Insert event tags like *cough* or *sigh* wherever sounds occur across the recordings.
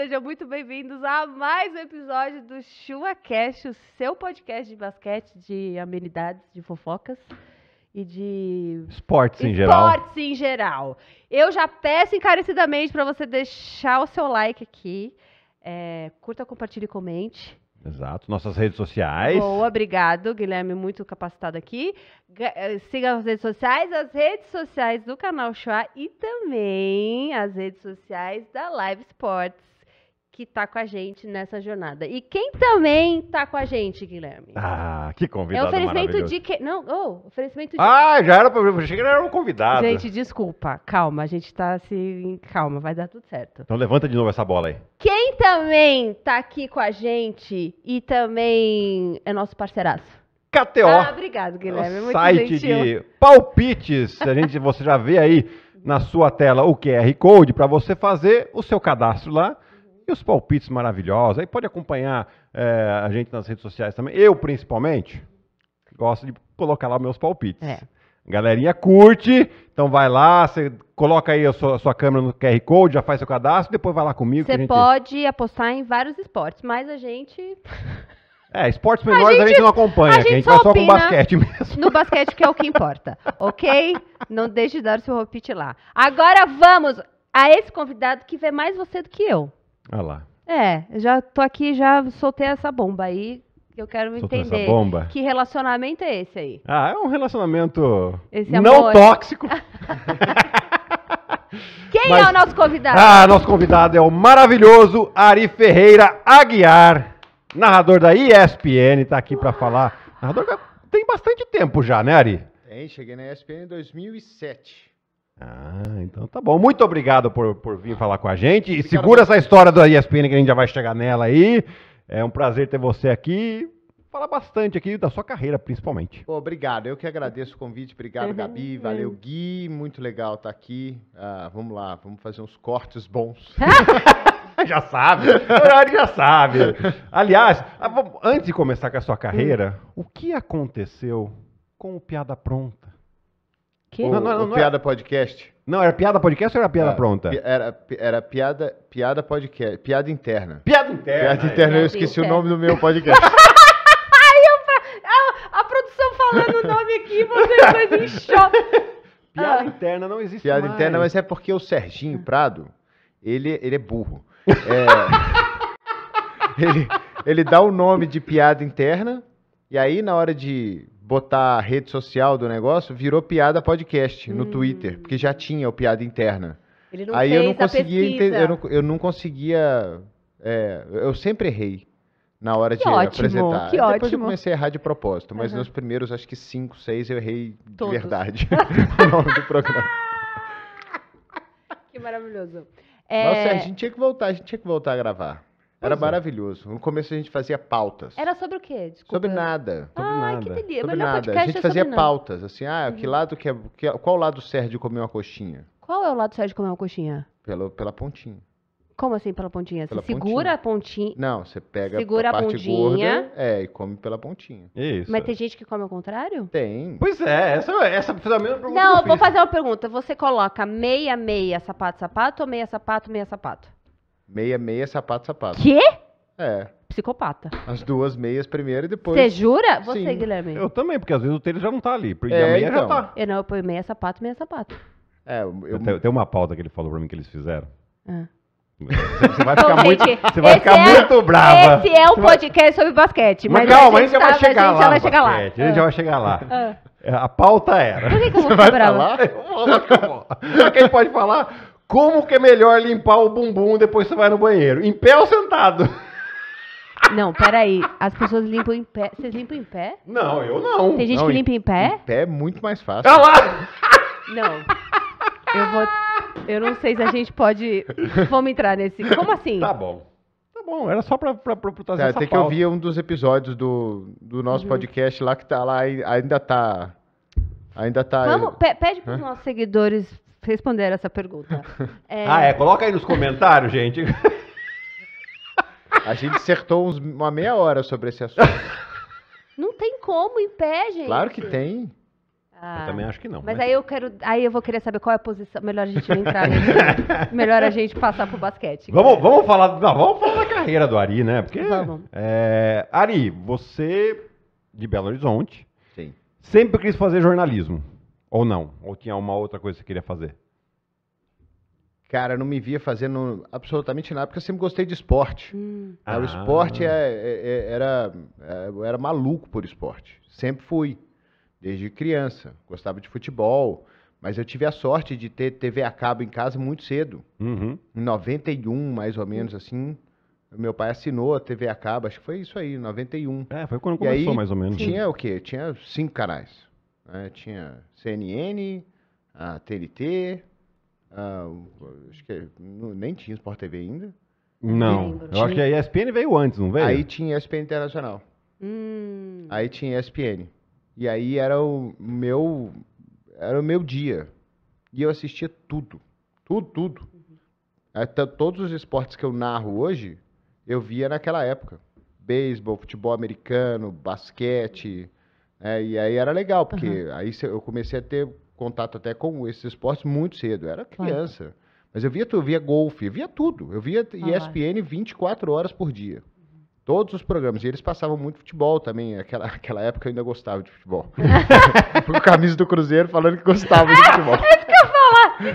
sejam muito bem-vindos a mais um episódio do ChuaCast, o seu podcast de basquete, de amenidades, de fofocas e de esportes em geral. Esportes em geral. Eu já peço encarecidamente para você deixar o seu like aqui, é, curta, compartilhe, comente. Exato, nossas redes sociais. Boa, obrigado, Guilherme, muito capacitado aqui. Eh, siga as redes sociais, as redes sociais do canal Chua e também as redes sociais da Live Sports que está com a gente nessa jornada. E quem também está com a gente, Guilherme? Ah, que convidado É oferecimento de que... Não, oh, oferecimento de... Ah, já era para eu achei que era um convidado. Gente, desculpa, calma, a gente está se... Calma, vai dar tudo certo. Então levanta de novo essa bola aí. Quem também está aqui com a gente e também é nosso parceiraço? KTO. Ah, obrigado, Guilherme. muito site gentil. de palpites. A gente, você já vê aí na sua tela o QR Code para você fazer o seu cadastro lá e os palpites maravilhosos. Aí pode acompanhar é, a gente nas redes sociais também. Eu, principalmente, gosto de colocar lá meus palpites. É. Galerinha, curte. Então vai lá, você coloca aí a sua, a sua, câmera no QR Code, já faz seu cadastro, depois vai lá comigo. Você gente... pode apostar em vários esportes, mas a gente. *laughs* É, esportes menores a gente, a gente não acompanha, a gente, a gente só vai só com basquete mesmo. No basquete que é o que importa, *laughs* ok? Não deixe de dar o seu palpite lá. Agora vamos a esse convidado que vê mais você do que eu. Ah lá. É, já tô aqui, já soltei essa bomba aí. Eu quero entender. Essa bomba. Que relacionamento é esse aí? Ah, é um relacionamento esse não amor. tóxico. *laughs* *laughs* Quem Mas... é o nosso convidado? Ah, nosso convidado é o maravilhoso Ari Ferreira Aguiar, narrador da ESPN, tá aqui para falar. Narrador tem bastante tempo já, né, Ari? Tem, cheguei na ESPN em 2007. Ah, então tá bom. Muito obrigado por, por vir falar com a gente. E segura essa história da ESPN que a gente já vai chegar nela aí. É um prazer ter você aqui. Falar bastante aqui da sua carreira, principalmente. Obrigado, eu que agradeço o convite. Obrigado, uhum. Gabi. Valeu, Gui. Muito legal estar tá aqui. Ah, vamos lá, vamos fazer uns cortes bons. *laughs* já sabe. O já sabe. Aliás, ah, antes de começar com a sua carreira, hum. o que aconteceu com o Piada Pronta? quê? O, não, não, não Piada era... Podcast. Não, era Piada Podcast ou era Piada ah, Pronta? Era, era Piada, piada Podcast, Piada Interna. Piada Interna. Piada Interna, eu esqueci interna. o nome do meu podcast. *laughs* a, a produção falando o nome aqui, vocês dois em *laughs* choque. Piada ah. Interna não existe Piada mais. Interna, mas é porque o Serginho Prado, ele, ele é burro. É, *laughs* ele, ele dá o nome de Piada Interna, e aí na hora de botar a rede social do negócio, virou piada podcast hum. no Twitter, porque já tinha o piada interna. Aí eu não, entender, eu, não, eu não conseguia eu não, conseguia, eu sempre errei na hora que de ótimo, apresentar. Que Depois ótimo. eu comecei a errar de propósito, mas uhum. nos primeiros acho que cinco, seis eu errei Todos. de verdade *laughs* *laughs* o nome do programa. Que maravilhoso. É... Nossa, a gente tinha que voltar, a gente tinha que voltar a gravar. Era é. maravilhoso. No começo a gente fazia pautas. Era sobre o quê? Desculpa. Sobre nada. Sobre nada. que delícia. Sobre Melhor nada. A gente é fazia pautas, assim, ah, uhum. que lado que é. Que, é, qual lado o de comeu uma coxinha? Qual é o lado certo de comer uma coxinha? Pela, pela pontinha. Como assim pela pontinha? Pela você segura a pontinha. Não, você pega segura a, a parte pontinha. gorda é, e come pela pontinha. Isso. Mas tem gente que come ao contrário? Tem. Pois é, essa, essa foi a mesma pergunta. Não, vou fazer uma pergunta. Você coloca meia, meia, sapato, sapato ou meia, sapato, meia, sapato? Meia, meia, sapato, sapato. Quê? É. Psicopata. As duas meias primeiro e depois. Você jura? Você, Sim. Guilherme. Eu também, porque às vezes o tênis já não tá ali. Porque É, a meia então. já tá. Eu não, eu ponho meia sapato, meia sapato. É, eu, eu- Tem, uma pauta que ele falou pra mim que eles fizeram. É. Você, vai ficar muito, você vai ficar é- muito brava. Esse é um vai- podcast sobre basquete. Mas, Mas calma, a gente já vai chegar a gente lá. já vai chegar lá. A gente já vai chegar lá. Ah. É, a pauta era. Por que, que eu vou ficar brava? falar? Só que a gente pode falar como que é melhor limpar o bumbum depois que você vai no banheiro? Em pé ou sentado? Não, peraí. As pessoas limpam em pé. Vocês limpam em pé? Não, eu não. Tem gente Não, que limpa em pé? Em pé é muito mais fácil. Ah lá! Não. Eu vou. Eu não sei se a gente pode. Vamos entrar nesse. Como assim? Tá bom. Tá bom, era só pra, pra, pra trazer Tá, essa tem que ouvir um dos episódios do, do nosso uhum. podcast lá que tá lá, ainda tá. Ainda tá. Vamos, pede pros nossos seguidores responder essa pergunta. *laughs* É... Ah, é? Coloca aí nos comentários, gente. A gente acertou uns, uma meia hora sobre esse assunto. *laughs* Não tem como em pé, gente. Claro que tem. Ah, eu também acho que não. Mas, mas, aí eu quero, aí eu vou querer saber qual é a posição. Melhor a gente não entrar nesse, *laughs* Melhor a gente passar pro basquete. Vamos, vamos falar, não, vamos falar da carreira do Ari, né? Porque vamos. É, Ari, você de Belo Horizonte, Sim. sempre quis fazer jornalismo. Ou não? Ou tinha uma outra coisa que você queria fazer? Cara, não me via fazendo absolutamente nada, porque eu sempre gostei de esporte. Hum. Ah. O esporte é, é, é, era, é, eu era maluco por esporte. Sempre fui, desde criança. Gostava de futebol, mas eu tive a sorte de ter TV a cabo em casa muito cedo. Uhum. Em 91, mais ou menos, assim, meu pai assinou a TV a cabo, acho que foi isso aí, 91. É, foi quando começou, aí, mais ou menos. Tinha o quê? Tinha cinco canais. Né? Tinha CNN, a TNT, a, acho que é, não, nem tinha Sport TV ainda. Não, eu acho que a ESPN veio antes, não veio? Aí tinha ESPN Internacional. Hum. Aí tinha ESPN. E aí era o meu era o meu dia. E eu assistia tudo. Tudo, tudo. Uhum. Até todos os esportes que eu narro hoje, eu via naquela época. Beisebol, futebol americano, basquete, é, e aí era legal, porque uhum. aí eu comecei a ter contato até com esses esportes muito cedo. Eu era criança. Claro. Mas eu via tudo, eu via golfe, eu via tudo. Eu via ah, ESPN 24 horas por dia. Todos os programas. E eles passavam muito futebol também. Aquela, aquela época eu ainda gostava de futebol. *laughs* Com a camisa do Cruzeiro falando que gostava de futebol. *laughs* É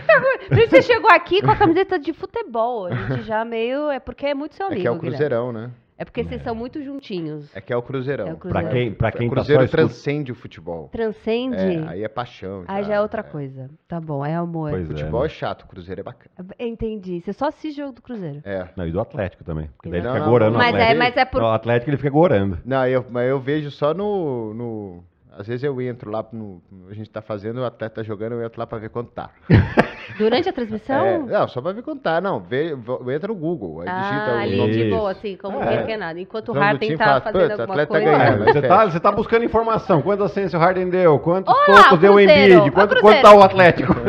então, você chegou aqui com a camiseta de futebol. A gente já meio. É porque é muito seu amigo. É que é o Guilherme. Cruzeirão, né? É porque vocês é. são muito juntinhos. É que é o Cruzeirão. É o Cruzeirão. Pra quem, pra quem o tá Cruzeiro tá transcende o futebol. Transcende? É, aí é paixão. aí já é outra é. coisa. Tá bom, é amor. Pois é, futebol é, é chato, o Cruzeiro é bacana. É, entendi. Você só assiste jogo do Cruzeiro. É. Não, e do Atlético também. Porque daí ele fica não, gorando mas o Atlético. É, mas é por... o Atlético ele fica gorando. Não, eu, mas eu vejo só no, no às vezes eu entro lá, no, a gente está fazendo, o atleta tá jogando, eu entro lá para ver quanto tá. *laughs* Durante a transmissão? É, não, só para ver quanto tá. Não, vê, entra no Google, digita ah, ali de boa, assim, como é. que é nada. Enquanto o Harden tá fala, fazendo alguma coisa... Tá você, tá, você tá buscando informação, quantas assistências o Harden deu, quantos pontos deu o Embiid, quanto, quanto tá o Atlético. *laughs*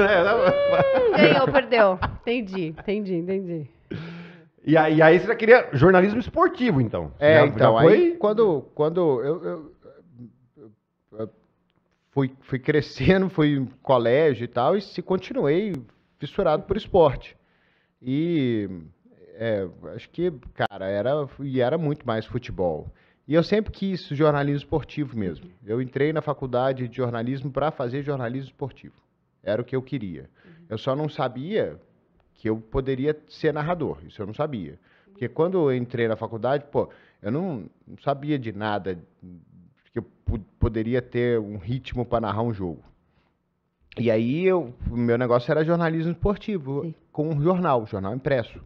É, hum, ganhou, perdeu. Entendi, entendi, entendi. E aí, e aí você já queria jornalismo esportivo, então. É, já, então, já foi... aí quando, quando eu, eu fui, fui crescendo, fui em colégio e tal, e se continuei fissurado por esporte. E é, acho que, cara, era, e era muito mais futebol. E eu sempre quis jornalismo esportivo mesmo. Eu entrei na faculdade de jornalismo para fazer jornalismo esportivo. Era o que eu queria. Uhum. Eu só não sabia que eu poderia ser narrador. Isso eu não sabia. Porque quando eu entrei na faculdade, pô, eu não, não sabia de nada poderia ter um ritmo para narrar um jogo. E aí eu, o meu negócio era jornalismo esportivo, Sim. com um jornal, jornal impresso.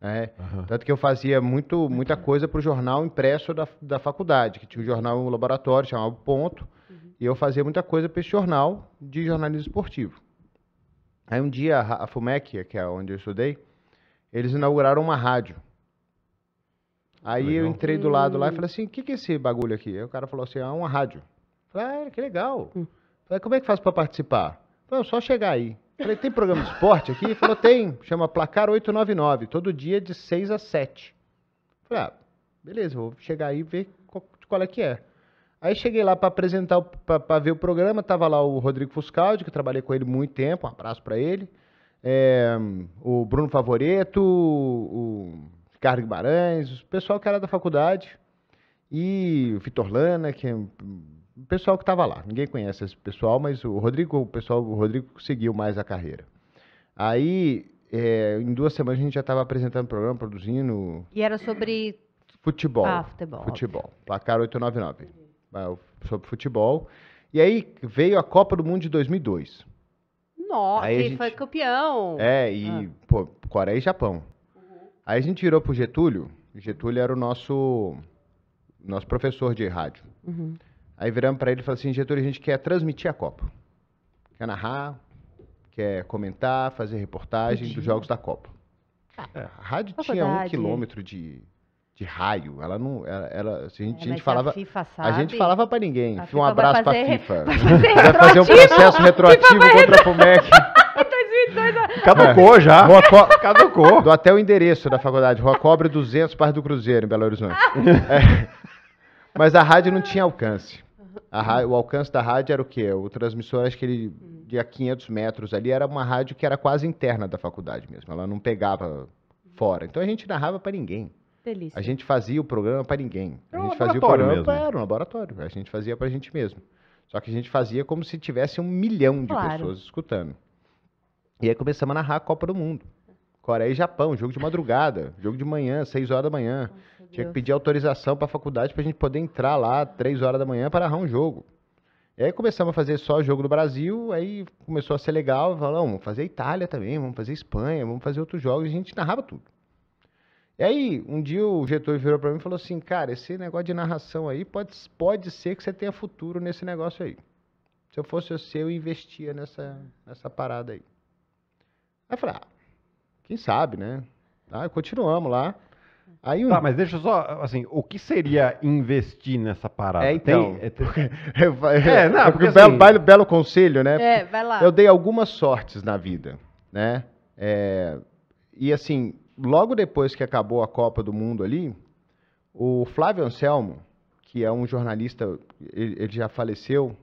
Né? Uhum. Tanto que eu fazia muito, muita uhum. coisa para o jornal impresso da, da faculdade, que tinha um jornal no laboratório, chamava Ponto, uhum. e eu fazia muita coisa para esse jornal de jornalismo esportivo. Aí um dia a FUMEC, que é onde eu estudei, eles inauguraram uma rádio Aí legal. eu entrei do lado lá e falei assim, o que, que é esse bagulho aqui? Aí o cara falou assim, ah, uma rádio. falei, ah, que legal. Hum. Falei, como é que faz para participar? Falei, só chegar aí. Falei, tem programa de esporte aqui? Ele falou, tem. Chama Placar 899, todo dia de 6 a 7. Falei, ah, beleza, vou chegar aí e ver qual, qual é que é. Aí cheguei lá para apresentar, para ver o programa, tava lá o Rodrigo Fuscaldi, que eu trabalhei com ele muito tempo, um abraço para ele. É, o Bruno Favoreto, o Ricardo Guimarães, o pessoal que era da faculdade e o Vitor Lana, que é o pessoal que estava lá. Ninguém conhece esse pessoal, mas o Rodrigo, o pessoal, o Rodrigo seguiu mais a carreira. Aí, é, em duas semanas a gente já estava apresentando o programa, produzindo. E era sobre futebol. Ah, futebol. Futebol. Óbvio. Placar 899. Sobre futebol. E aí veio a Copa do Mundo de 2002. Nossa, aí ele gente... foi campeão. É, e, ah. pô, Coreia e Japão. Aí a gente virou pro Getúlio. Getúlio era o nosso, nosso professor de rádio. Uhum. Aí viramos para ele e falamos assim, Getúlio, a gente quer transmitir a Copa. Quer narrar, quer comentar, fazer reportagem Entendi. dos jogos da Copa. Tá. É, a rádio tinha um quilômetro de, de raio. Ela não. Ela, ela assim, a é, gente, é, a gente falava. A, FIFA sabe. a gente falava para ninguém. um abraço para a FIFA. *laughs* Vai fazer, vai fazer um processo retroativo contra a FUMEC. 22 Caducou já. Rua Co... Caducou. Dou até o endereço da faculdade. Rua Cobre 200, Parque do Cruzeiro, em Belo Horizonte. Ah. É. Mas a rádio não tinha alcance. Rádio, o alcance da rádio era o quê? O transmissor, acho que ele de a 500 metros ali, era uma rádio que era quase interna da faculdade mesmo. Ela não pegava fora. Então a gente narrava para ninguém. Delícia. A gente fazia o programa para ninguém. A gente um fazia o programa mesmo. Era um laboratório. A gente fazia para a gente mesmo. Só que a gente fazia como se tivesse um milhão de claro. pessoas escutando. E aí começamos a narrar a Copa do Mundo. Coreia e Japão, jogo de madrugada, jogo de manhã, 6 horas da manhã. Nossa, Tinha que pedir autorização para a faculdade para a gente poder entrar lá 3 horas da manhã para narrar um jogo. E aí começamos a fazer só o jogo do Brasil, aí começou a ser legal, vamos fazer Itália também, vamos fazer Espanha, vamos fazer outros jogos, e a gente narrava tudo. E aí, um dia o Getúlio virou para mim e falou assim, cara, esse negócio de narração aí, pode, pode ser que você tenha futuro nesse negócio aí. Se eu fosse você, eu investia nessa, nessa parada aí. Aí eu falei, ah, quem sabe, né? Aí continuamos lá. Aí um... Tá, mas deixa só, assim, o que seria investir nessa parada? É, então. *laughs* É, tem... *laughs* É, é, é, não, porque, assim... belo, belo, belo, conselho, né? É, vai lá. Eu dei algumas sortes na vida, né? É... E assim, logo depois que acabou a Copa do Mundo ali, o Flávio Anselmo, que é um jornalista, ele, ele já faleceu,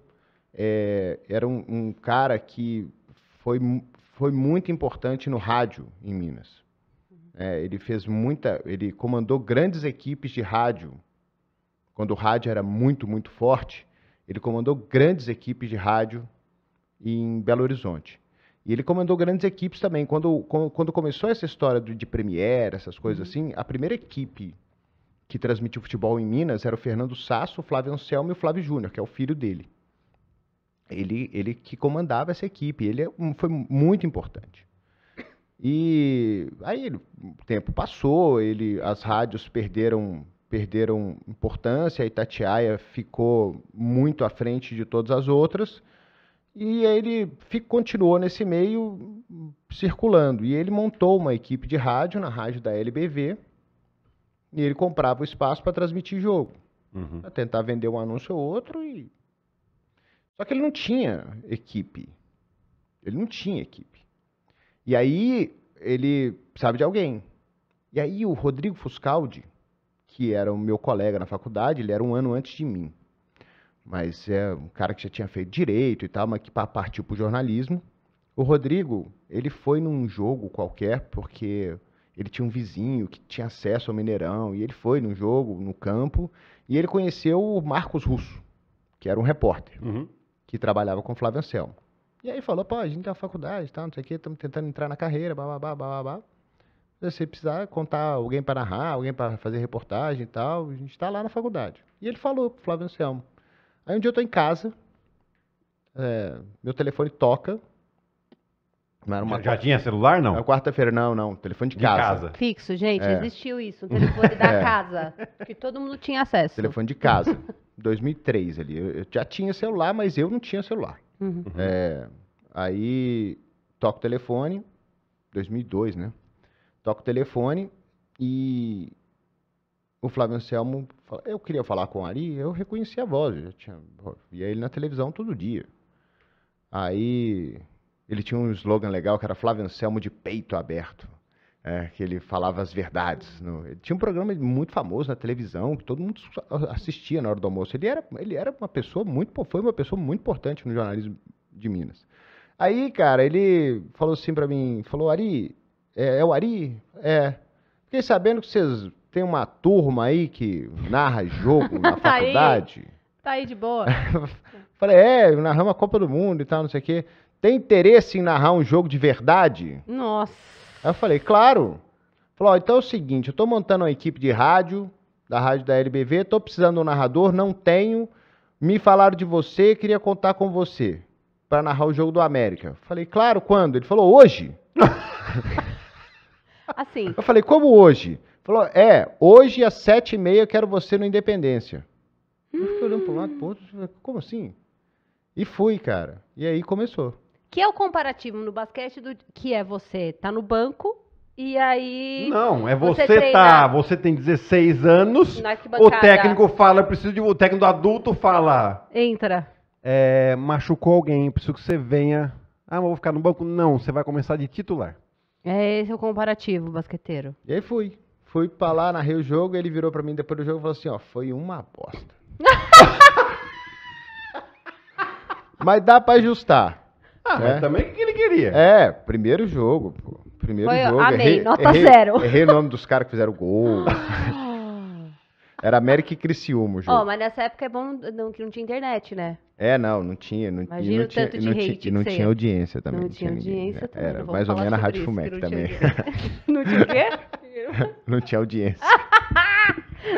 é... era um, um cara que foi foi muito importante no rádio em Minas. É, ele fez muita, ele comandou grandes equipes de rádio. Quando o rádio era muito, muito forte, ele comandou grandes equipes de rádio em Belo Horizonte. E ele comandou grandes equipes também. Quando, quando começou essa história de Premier, essas coisas uhum. assim, a primeira equipe que transmitiu futebol em Minas era o Fernando Sasso, o Flávio Anselmo e o Flávio Júnior, que é o filho dele ele, ele que comandava essa equipe, ele é foi muito importante. E aí o tempo passou, ele, as rádios perderam perderam importância, a Itatiaia ficou muito à frente de todas as outras, e ele ficou, continuou nesse meio circulando. E ele montou uma equipe de rádio na rádio da LBV, e ele comprava o espaço para transmitir jogo, uhum. para tentar vender um anúncio ou outro e só que ele não tinha equipe. Ele não tinha equipe. E aí ele sabe de alguém. E aí o Rodrigo Fuscaldi, que era o meu colega na faculdade, ele era um ano antes de mim. Mas é um cara que já tinha feito direito e tal, mas que partiu para o jornalismo. O Rodrigo, ele foi num jogo qualquer, porque ele tinha um vizinho que tinha acesso ao Mineirão, e ele foi num jogo, no campo, e ele conheceu o Marcos Russo, que era um repórter. Uhum que trabalhava com Flávio Anselmo. E aí falou, pô, a gente tem na faculdade, tá, não sei o quê, estamos tentando entrar na carreira, blá, blá, Se você precisar contar alguém para narrar, alguém para fazer reportagem e tal, a gente está lá na faculdade. E ele falou pro Flávio Anselmo. Aí um dia eu estou em casa, é, meu telefone toca. já, já tinha celular, não? É quarta-feira, não, não. Telefone de, de casa. casa. Fixo, gente, é. existiu isso. Um telefone da *laughs* é. casa. Que todo mundo tinha acesso. Telefone de casa. 2003 ali. Eu, eu, já tinha celular, mas eu não tinha celular. Uhum. uhum. É, aí toco o telefone, 2002, né? Toco o telefone e o Flávio Anselmo, fala, eu queria falar com o Ari, eu reconheci a voz, eu já tinha, via ele na televisão todo dia. Aí ele tinha um slogan legal que era Flávio Anselmo de peito aberto é, que ele falava as verdades. No... tinha um programa muito famoso na televisão que todo mundo assistia na hora do almoço. Ele era, ele era uma pessoa muito, foi uma pessoa muito importante no jornalismo de Minas. Aí, cara, ele falou assim para mim, falou, Ari, é, é o Ari? É. Fiquei sabendo que vocês tem uma turma aí que narra jogo *laughs* na tá faculdade. Aí, tá aí de boa. *laughs* Falei, é, narramos a Copa do Mundo e tal, não sei o quê. Tem interesse em narrar um jogo de verdade? Nossa. Aí eu falei, claro. Falou, então é o seguinte, eu estou montando uma equipe de rádio, da rádio da LBV, estou precisando de um narrador, não tenho. Me falaram de você, queria contar com você para narrar o jogo do América. Eu falei, claro, quando? Ele falou, hoje. *laughs* Assim. Eu falei, como hoje? Falou, é, hoje às sete e meia eu quero você no Independência. Hum. Eu fiquei olhando pro lado, pro outro, como assim? E fui, cara. E aí começou. Que é o comparativo no basquete do que é você tá no banco e aí. Não, é você, você tá. Você tem 16 anos. O técnico fala, eu preciso de. O técnico adulto fala. Entra. É, machucou alguém, preciso que você venha. Ah, mas vou ficar no banco? Não, você vai começar de titular. É esse é o comparativo, basqueteiro. E aí fui. Fui pra lá, narrei o jogo, ele virou pra mim depois do jogo e falou assim, ó, foi uma aposta. *laughs* mas dá pra ajustar. Ah, mas é. também o que ele queria? É, primeiro jogo, pô. Primeiro Foi, jogo. Amei, errei, nota errei, zero. Errei o nome dos caras que fizeram gol. *laughs* Era América e Criciúma o jogo. Ó, oh, mas nessa época é bom não, que não tinha internet, né? É, não, não tinha. Não, Imagina não o tinha, tanto de não hate E não tinha audiência também. Não, não tinha audiência ninguém. também. Era mais ou menos a Rádio Fumec também. *laughs* Não tinha o quê? *laughs* não tinha audiência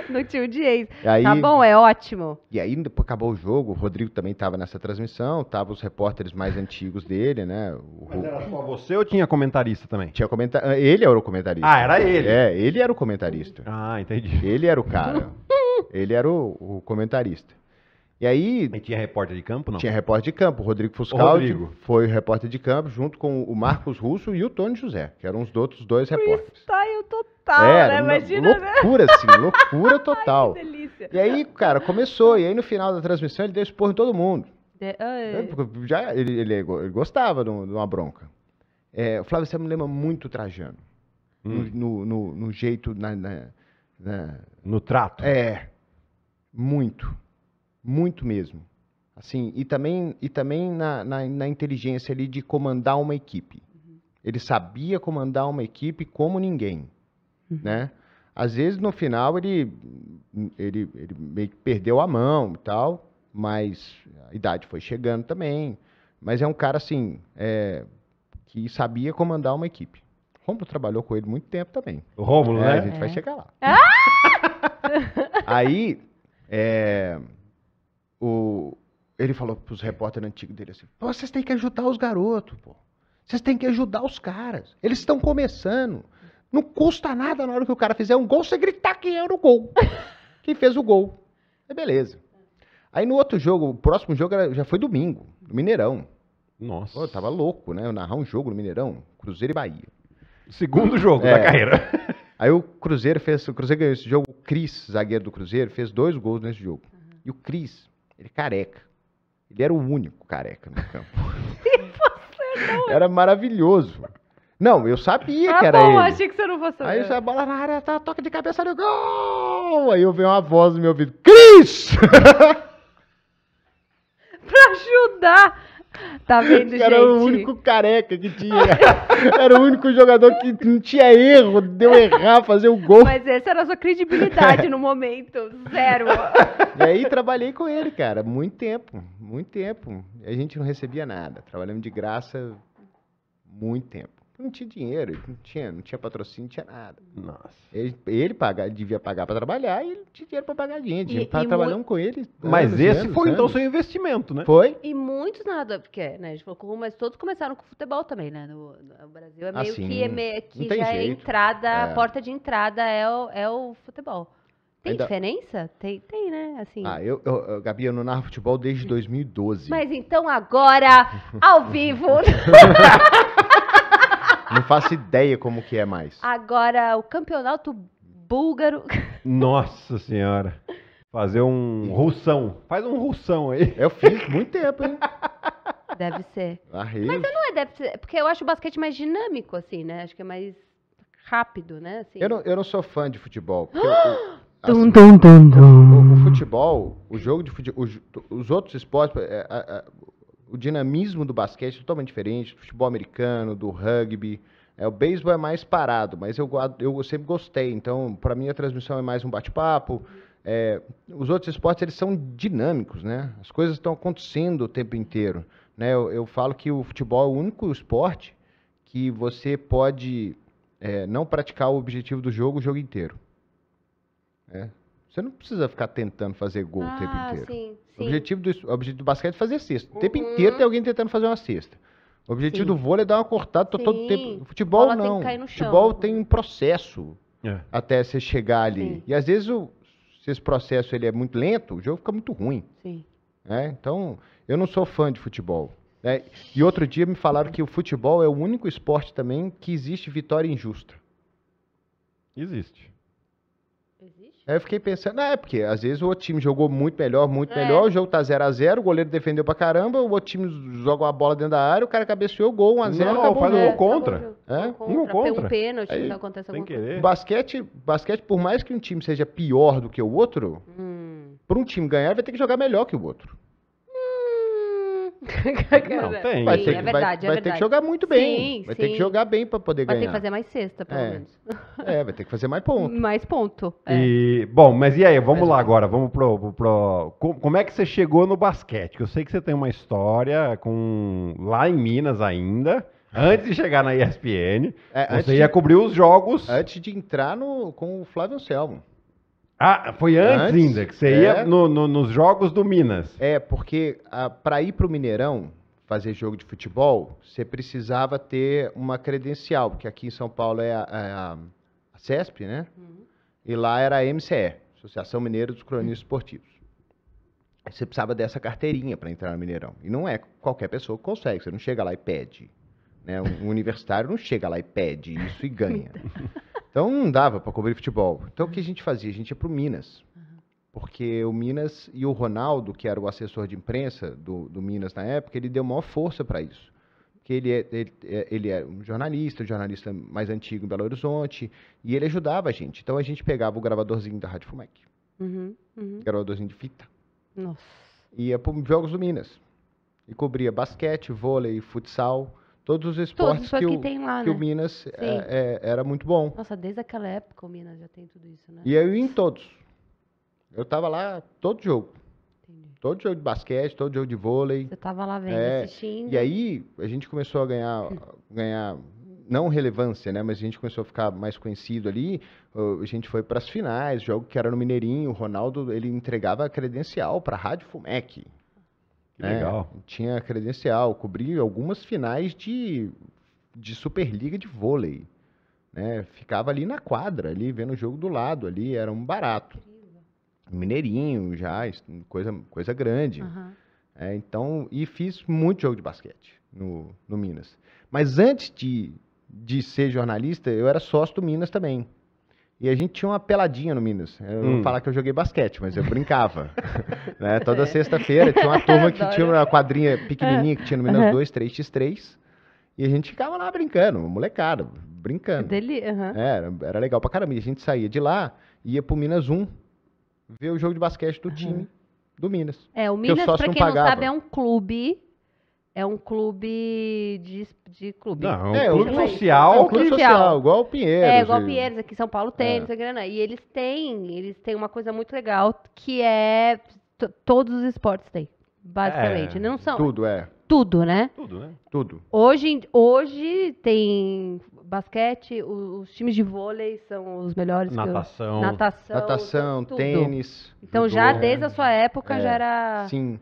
no tio de ex. Aí, tá bom, é ótimo. E aí acabou o jogo, o Rodrigo também estava nessa transmissão, tava os repórteres mais antigos dele, né? O... Mas era só você ou tinha comentarista também? Tinha comentar... Ah, ele era o comentarista. Ah, era ele? É, ele era o comentarista. Ah, entendi. Ele era o cara. *laughs* ele era o, o comentarista. E aí. E tinha repórter de campo, não? Tinha repórter de campo. O Rodrigo Fuscaldi foi repórter de campo, junto com o Marcos Russo e o Tony José, que eram os outros dois repórteres. Freestyle total, é, né? Imagina, né? loucura, né? sim, *laughs* loucura total. Ai, que delícia. E aí, cara, começou. E aí, no final da transmissão, ele deu expor em todo mundo. É, é. Já, ele, ele, ele gostava de uma bronca. É, o Flávio você é me lembra muito Trajano. Hum. No, no, no, jeito, na, na, na... No trato? É, muito muito mesmo. Assim, e também, e também na, na, na inteligência ali de comandar uma equipe. Uhum. Ele sabia comandar uma equipe como ninguém, uhum. né? Às vezes, no final, ele, ele, ele meio que perdeu a mão e tal, mas a idade foi chegando também. Mas é um cara, assim, é, que sabia comandar uma equipe. Rômulo trabalhou com ele muito tempo também. O Rômulo, é, né? A gente é. vai chegar lá. Ah! *laughs* Aí, é, o, ele falou pros repórteres antigos dele assim: vocês têm que ajudar os garotos, pô. Vocês têm que ajudar os caras. Eles estão começando. Não custa nada na hora que o cara fizer um gol, você gritar quem era o gol. *laughs* quem fez o gol. É beleza. Aí no outro jogo, o próximo jogo era, já foi domingo, no Mineirão. Nossa. Pô, eu tava louco, né? Eu narrar um jogo no Mineirão, Cruzeiro e Bahia. Segundo *laughs* jogo é. da carreira. *laughs* Aí o Cruzeiro fez. O Cruzeiro ganhou esse jogo. O Cris, zagueiro do Cruzeiro, fez dois gols nesse jogo. Uhum. E o Cris ele é careca. Ele era o único careca no campo. *laughs* É era maravilhoso. Não, eu sabia ah, que era bom, ele. Ah, achei que você não fosse saber. Aí a bola na área, tá, toca de cabeça no gol! Aí eu vejo uma voz no meu ouvido, Cris! *laughs* pra ajudar! *laughs* Tá vendo, gente? Era o único careca que tinha. *laughs* Era o único jogador que não tinha erro, deu errar, fazer o gol. Mas essa era a sua credibilidade *laughs* no momento. Zero. E aí trabalhei com ele, cara, muito tempo. Muito tempo. A gente não recebia nada. Trabalhamos de graça muito tempo. Não tinha dinheiro, não tinha, não tinha patrocínio, não tinha nada. Nossa. Ele, ele paga, devia pagar para trabalhar e ele tinha dinheiro para pagar dinheiro. E, e trabalhando com ele. Mas anos, esse anos, foi então, anos. então seu investimento, né? Foi. E muitos nada, porque, né? A gente falou mas todos começaram com futebol também, né? No, no Brasil é ah, meio assim, que, é meio, que já é jeito. é entrada, é. a porta de entrada é o, é o futebol. Tem Ainda... diferença? Tem, tem, né? Assim. Ah, eu, eu, Gabi, eu não narro futebol desde 2012. *laughs* Mas então agora, ao vivo. *laughs* Não faço ideia como que é mais. Agora, o campeonato búlgaro. *laughs* Nossa senhora. Fazer um russão. Faz um russão aí. Eu fiz muito tempo, hein? Deve ser. Arreio. Mas não é deve ser, porque eu acho o basquete mais dinâmico, assim, né? Acho que é mais rápido, né? Assim. Eu, não, eu não sou fã de futebol. *gasps* Assim, o, o, futebol, o jogo de futebol, os, os outros esportes, é, é, é o dinamismo do basquete é totalmente diferente, do futebol americano, do rugby. É, o beisebol é mais parado, mas eu, eu sempre gostei. Então, para mim, a transmissão é mais um bate-papo. É, os outros esportes eles são dinâmicos, né? As coisas estão acontecendo o tempo inteiro. Né? Eu, eu, falo que o futebol é o único esporte que você pode é, não praticar o objetivo do jogo o jogo inteiro. É. Você não precisa ficar tentando fazer gol ah, o tempo ah, inteiro. Sim, sim. O, objetivo do, o objetivo do basquete é fazer cesta. O tempo uhum. inteiro tem alguém tentando fazer uma cesta. O objetivo sim. do vôlei é dar uma cortada todo o tempo. Futebol Bola não. Tem Futebol tem um processo é. até você chegar ali. Sim. E às vezes, o, se esse processo ele é muito lento, o jogo fica muito ruim. É, então, eu não sou fã de futebol. Né? e outro dia me falaram que o futebol é o único esporte também que existe vitória injusta. Existe. Aí eu fiquei pensando, não, ah, é porque às vezes o outro time jogou muito melhor, muito é. melhor, o jogo tá 0x0, o goleiro defendeu pra caramba, o outro time joga uma bola dentro da área, o cara cabeceou o gol, 1x0, não, faz um gol contra. É, é? um gol contra. Um pênalti, Aí, então acontece alguma coisa. Basquete, basquete, por mais que um time seja pior do que o outro, hum. pra um time ganhar, vai ter que jogar melhor que o outro. *laughs* não, tem. Vai, ter, é verdade, vai, é vai ter que jogar muito bem. Sim, vai sim. ter que jogar bem para poder vai ganhar. Vai ter que fazer mais cesta, pelo é. menos. É, vai ter que fazer mais ponto. Mais ponto. É. E, bom, mas e aí, vamos lá agora, vamos pro, pro, Como é que você chegou no basquete? Eu sei que você tem uma história com lá em Minas ainda. Antes de chegar na ESPN, é, você de, ia cobrir os jogos. Antes de entrar no, com o Flávio Selmo. Ah, foi antes, antes ainda, que você é. ia no, no, nos jogos do Minas. É, porque ah, para ir para o Mineirão fazer jogo de futebol, você precisava ter uma credencial, porque aqui em São Paulo é a, é a, a CESP, né? Uhum. E lá era a MCE, Associação Mineira dos Cronistas uhum. Esportivos. Você precisava dessa carteirinha para entrar no Mineirão. E não é qualquer pessoa que consegue, você não chega lá e pede. Né? Um universitário não chega lá e pede isso e ganha. *laughs* Então não dava para cobrir futebol. Então o que a gente fazia? A gente ia para o Minas. Porque o Minas e o Ronaldo, que era o assessor de imprensa do, do Minas na época, ele deu maior força para isso. Porque ele, é, ele, é, ele era é um jornalista, um jornalista mais antigo em Belo Horizonte, e ele ajudava a gente. Então a gente pegava o gravadorzinho da Rádio Fumec, uhum, uhum. gravadorzinho de fita, Nossa. ia para jogos do Minas. E cobria basquete, vôlei, futsal. Todos os esportes que, o, tem lá, que né? o Minas é, é, era muito bom. Nossa, desde aquela época o Minas já tem tudo isso, né? E eu ia em todos. Eu tava lá todo jogo. Entendi. Todo jogo de basquete, todo jogo de vôlei. Você tava lá vendo, é, assistindo. E aí a gente começou a ganhar, *laughs* ganhar não relevância, né? Mas a gente começou a ficar mais conhecido ali. A gente foi para as finais, jogo que era no Mineirinho. O Ronaldo ele entregava a credencial para a Rádio Fumec. Que é, legal. Tinha credencial, cobri algumas finais de, de Superliga de vôlei. Né? Ficava ali na quadra, ali vendo o jogo do lado, ali era um barato. Mineirinho já, coisa, coisa grande. Uhum. É, então, e fiz muito jogo de basquete no, no Minas. Mas antes de, de ser jornalista, eu era sócio do Minas também. E a gente tinha uma peladinha no Minas. Eu hum. não vou hum. falar que eu joguei basquete, mas eu brincava. *laughs* né? Toda é. sexta-feira tinha uma turma que *laughs* tinha uma quadrinha pequenininha que tinha no Minas uhum. 2, 3x3. E a gente ficava lá brincando, molecada, brincando. Deli uhum. é, era, legal pra caramba. E a gente saía de lá e ia pro Minas 1 ver o jogo de basquete do uhum. time do Minas. É, o Minas, pra quem não sabe, é um clube é um clube de, de clube. Não, é um é, clube social. É um clube social, social é igual o Pinheiros. É, igual o Pinheiros, aqui em São Paulo tem, é. E eles têm, eles têm uma coisa muito legal que é todos os esportes têm, basicamente. É, não são. Tudo, é. Tudo, né? Tudo, né? Tudo. Hoje, hoje tem basquete, os, os times de vôlei são os melhores. Natação. Eu, natação. Natação, tênis. Então judô, já desde a sua época é, já era. Sim.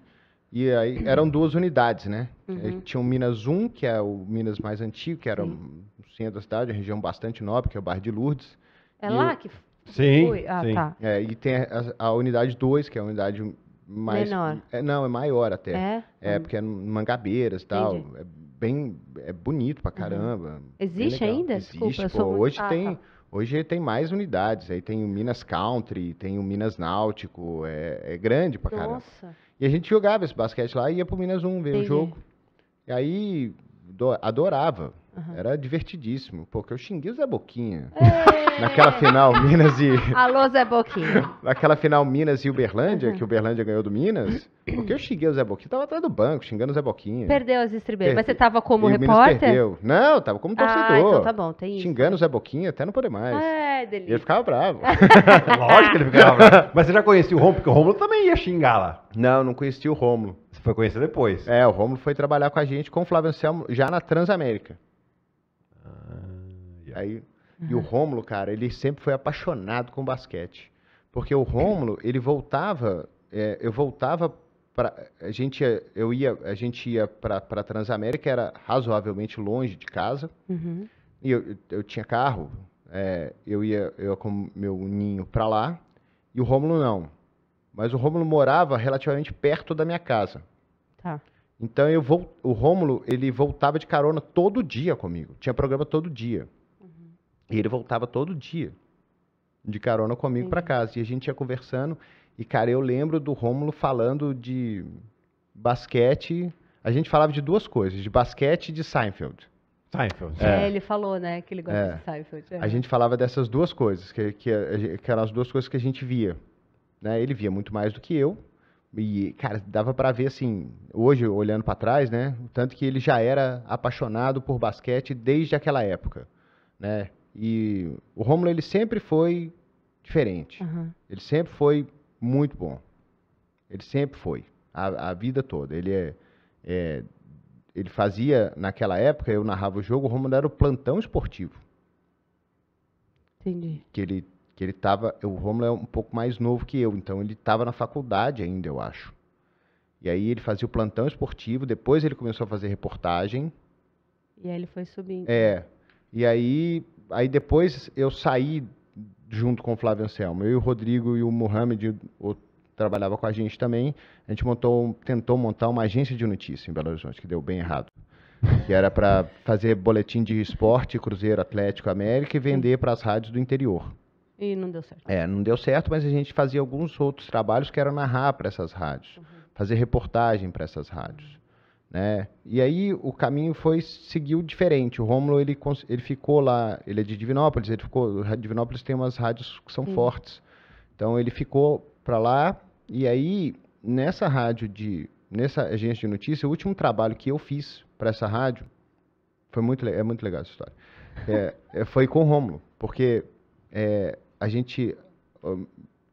E aí eram uhum. duas unidades, né? Uhum. Tinha o Minas 1, que é o Minas mais antigo, que era sim. o centro da cidade, região bastante nobre, que é o bairro de Lourdes. É e lá eu... que sim, Ah, sim. tá. É, e tem a, a, unidade 2, que é a unidade mais... Menor. É, não, é maior até. É? É, hum. porque é Mangabeiras e tal. É bem... É bonito pra uhum. caramba. Uhum. Existe ainda? Existe, Desculpa, pô, muito... Hoje ah, tem... Tá. Hoje tem mais unidades, aí tem o Minas Country, tem o Minas Náutico, é, é grande pra Nossa. caramba. Nossa. E a gente jogava esse basquete lá, ia pro Minas 1 ver o jogo. E aí, adorava. Uhum. Era divertidíssimo, porque eu xinguei o Zé Boquinha. Ei! É. *laughs* Naquela final, Minas e. *laughs* Alô, Zé Boquinha. Naquela final, Minas e Uberlândia, uhum. que o Uberlândia ganhou do Minas. *clears throat* Porque eu xinguei o Zé Boquinha, tava atrás do banco, xingando o Zé Boquinha. Perdeu as estribeiras. Mas você tava como e repórter? perdeu. Não, tava como torcedor. Ah, então tá bom, tem isso. Xingando o Zé Boquinha até não poder mais. É, delícia. ele ficava bravo. *laughs* Lógico que ele ficava bravo. Mas você já conhecia o Romulo? Porque o Romulo também ia xingar lá. Não, não conhecia o Romulo. Você foi conhecer depois. É, o Romulo foi trabalhar com a gente, com o Flávio Anselmo, já na Transamérica. Ah, yeah. Aí, uhum. E o Rômulo, cara, ele sempre foi apaixonado com basquete. Porque o Rômulo, ele voltava, é, eu voltava para a gente ia, eu ia, a gente ia para Transamérica, era razoavelmente longe de casa. Uhum. E eu, eu tinha carro, é, eu ia eu ia com meu ninho para lá e o Rômulo não. Mas o Rômulo morava relativamente perto da minha casa. Então eu vou, o Rômulo, ele voltava de carona todo dia comigo. Tinha programa todo dia. Uhum. E ele voltava todo dia de carona comigo para casa. E a gente ia conversando. E, cara, eu lembro do Rômulo falando de basquete. A gente falava de duas coisas, de basquete e de Seinfeld. Seinfeld. É, é, ele falou, né, que ele gosta é. de Seinfeld. É. A gente falava dessas duas coisas, que, que, que, eram as duas coisas que a gente via. Né? Ele via muito mais do que eu, e, cara, dava para ver assim, hoje olhando para trás, né? O tanto que ele já era apaixonado por basquete desde aquela época, né? E o Romulo ele sempre foi diferente. Uhum. Ele sempre foi muito bom. Ele sempre foi a, a vida toda. Ele é, é, ele fazia naquela época, eu narrava o jogo, o Romulo era o plantão esportivo. Entendi. Que ele que ele estava, o Romulo é um pouco mais novo que eu, então ele estava na faculdade ainda, eu acho. E aí ele fazia o plantão esportivo, depois ele começou a fazer reportagem. E aí ele foi subindo. É. E aí, aí depois eu saí junto com o Flávio Anselmo, eu e o Rodrigo e o Mohamed o, trabalhava com a gente também. A gente montou, tentou montar uma agência de notícia em Belo Horizonte, que deu bem errado que era para fazer boletim de esporte, Cruzeiro, Atlético, América e vender para as rádios do interior. E não deu certo. É, não deu certo, mas a gente fazia alguns outros trabalhos que era narrar para essas rádios, uhum. fazer reportagem para essas rádios. Né? E aí o caminho foi seguiu diferente. O Romulo ele ele ficou lá, ele é de Divinópolis, ele ficou, Divinópolis tem umas rádios que são Sim. fortes. Então ele ficou para lá e aí nessa rádio de nessa agência de notícia, o último trabalho que eu fiz para essa rádio foi muito é muito legal essa história. É, é foi com o Romulo, porque é, a gente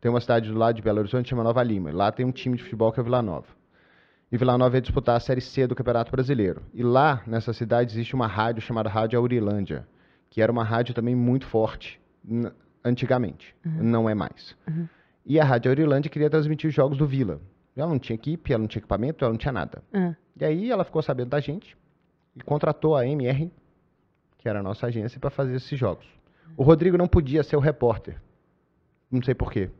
tem uma cidade do lado de Belo Horizonte chama Nova Lima. Lá tem um time de futebol que é Vila Nova. E Vila Nova ia disputar a Série C do Campeonato Brasileiro. E lá, nessa cidade, existe uma rádio chamada Rádio Aurilândia, que era uma rádio também muito forte antigamente. Uhum. Não é mais. Uhum. E a Rádio Aurilândia queria transmitir os jogos do Vila. Ela não tinha equipe, ela não tinha equipamento, ela não tinha nada. Uhum. E aí ela ficou sabendo da gente e contratou a MR, que era a nossa agência, para fazer esses jogos. O Rodrigo não podia ser o repórter. Não sei porquê.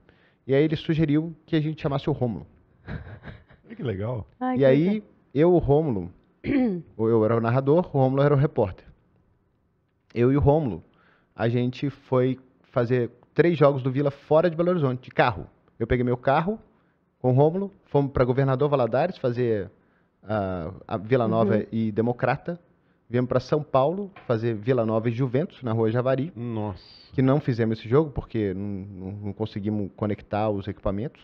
E aí ele sugeriu que a gente chamasse o Rômulo. Que legal. Ai, e que aí, legal. eu, o Rômulo, *clears throat* eu era o narrador, o Rômulo era o repórter. Eu e o Rômulo, a gente foi fazer três jogos do Vila fora de Belo Horizonte, de carro. Eu peguei meu carro com o Rômulo, fomos para Governador Valadares fazer a, a Vila Nova uhum. e Democrata. Viemos para São Paulo fazer Vila Nova e Juventus, na Rua Javari. Nossa. Que não fizemos esse jogo porque não, não, conseguimos conectar os equipamentos.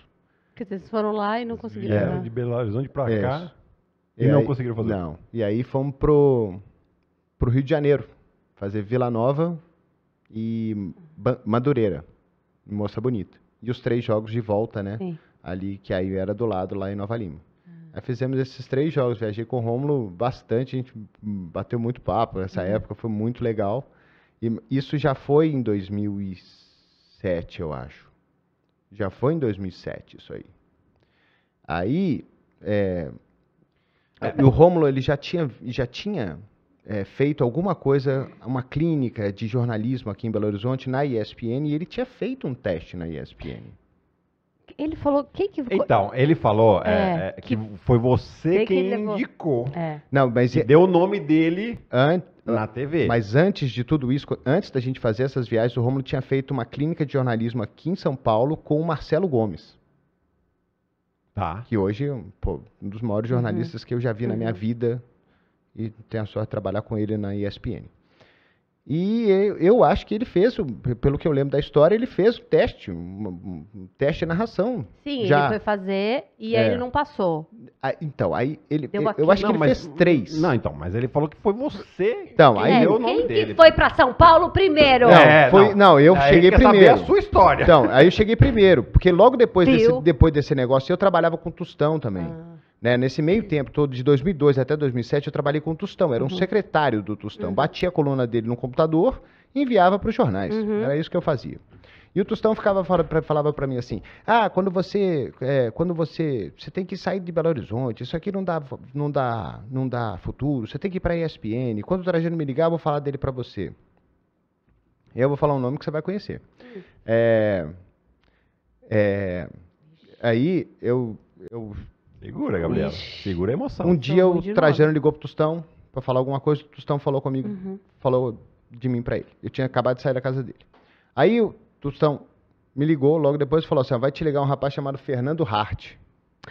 Quer dizer, vocês foram lá e não é, conseguiram. É, de Belo Horizonte para é. cá e, e não aí, conseguiram fazer. Não. E aí fomos pro, pro Rio de Janeiro fazer Vila Nova e Madureira, Moça Bonita. E os três jogos de volta, né? Sim. Ali que aí era do lado lá em Nova Lima. É, fizemos esses três jogos, viajei com o Romulo bastante, a gente bateu muito papo, essa uhum. época foi muito legal. E isso já foi em 2007, eu acho. Já foi em 2007 isso aí. Aí, é, é. o Romulo ele já tinha, já tinha é, feito alguma coisa, uma clínica de jornalismo aqui em Belo Horizonte na ESPN e ele tinha feito um teste na ESPN. Ele falou, quem que... Então, ele falou é, é, é, que, que, foi você quem indicou. É. Não, mas... deu o nome dele an... na TV. Mas antes de tudo isso, antes da gente fazer essas viagens, o Romulo tinha feito uma clínica de jornalismo aqui em São Paulo com o Marcelo Gomes. Tá. Que hoje é um dos maiores uhum. jornalistas uhum. que eu já vi uhum. na minha uhum. vida. E tenho a sorte de trabalhar com ele na ESPN. E eu acho que ele fez, pelo que eu lembro da história, ele fez o teste, um, teste de narração. Sim, já. ele foi fazer e aí é. ele não passou. Ah, então, aí ele. Eu acho não, que ele mas, fez três. Não, então, mas ele falou que foi você. Então, aí é, eu não. Quem dele. que foi para São Paulo primeiro? Não, é, foi, não. não eu aí cheguei primeiro. Saber a sua história. Então, aí eu cheguei primeiro, porque logo depois, desse, depois desse negócio eu trabalhava com Tustão também. Ah. Né? Nesse meio tempo todo, de 2002 até 2007, eu trabalhei com o Tostão, era um uhum. secretário do Tostão. Uhum. Batia a coluna dele no computador e enviava para os jornais. Uhum. Era isso que eu fazia. E o Tostão ficava, falava para mim assim: ah, quando você, é, quando você, você tem que sair de Belo Horizonte, isso aqui não dá, não dá, não dá futuro, você tem que ir para a ESPN. Quando o Trajano me ligar, eu vou falar dele para você. eu vou falar um nome que você vai conhecer. Hum. É, é, aí eu, eu Segura, Gabriela. Ixi. Segura a emoção. Um dia então, o Trajano ligou pro Tostão para falar alguma coisa, o Tostão falou comigo, uhum. falou de mim para ele. Eu tinha acabado de sair da casa dele. Aí o Tostão me ligou logo depois e falou assim: vai te ligar um rapaz chamado Fernando Hart.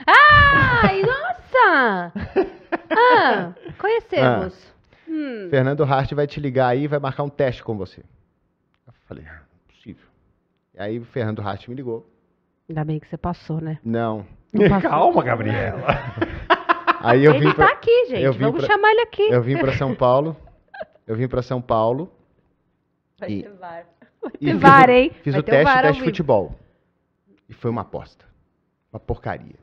Ai, nossa! *laughs* ah, conhecemos. Ah. Hum. Fernando Hart vai te ligar aí e vai marcar um teste com você. Eu falei, ah, impossível. Aí o Fernando Hart me ligou. Ainda bem que você passou, né? Não. *laughs* Calma, Gabriela. *laughs* Aí eu ele vim pra, tá aqui, gente. Eu vim Vamos pra, chamar ele aqui. Eu vim para São Paulo. Eu vim para São Paulo. Vai e, ter var. Vai ter var, hein? Fiz Vai o teste, teste de futebol. E foi uma aposta. Uma porcaria.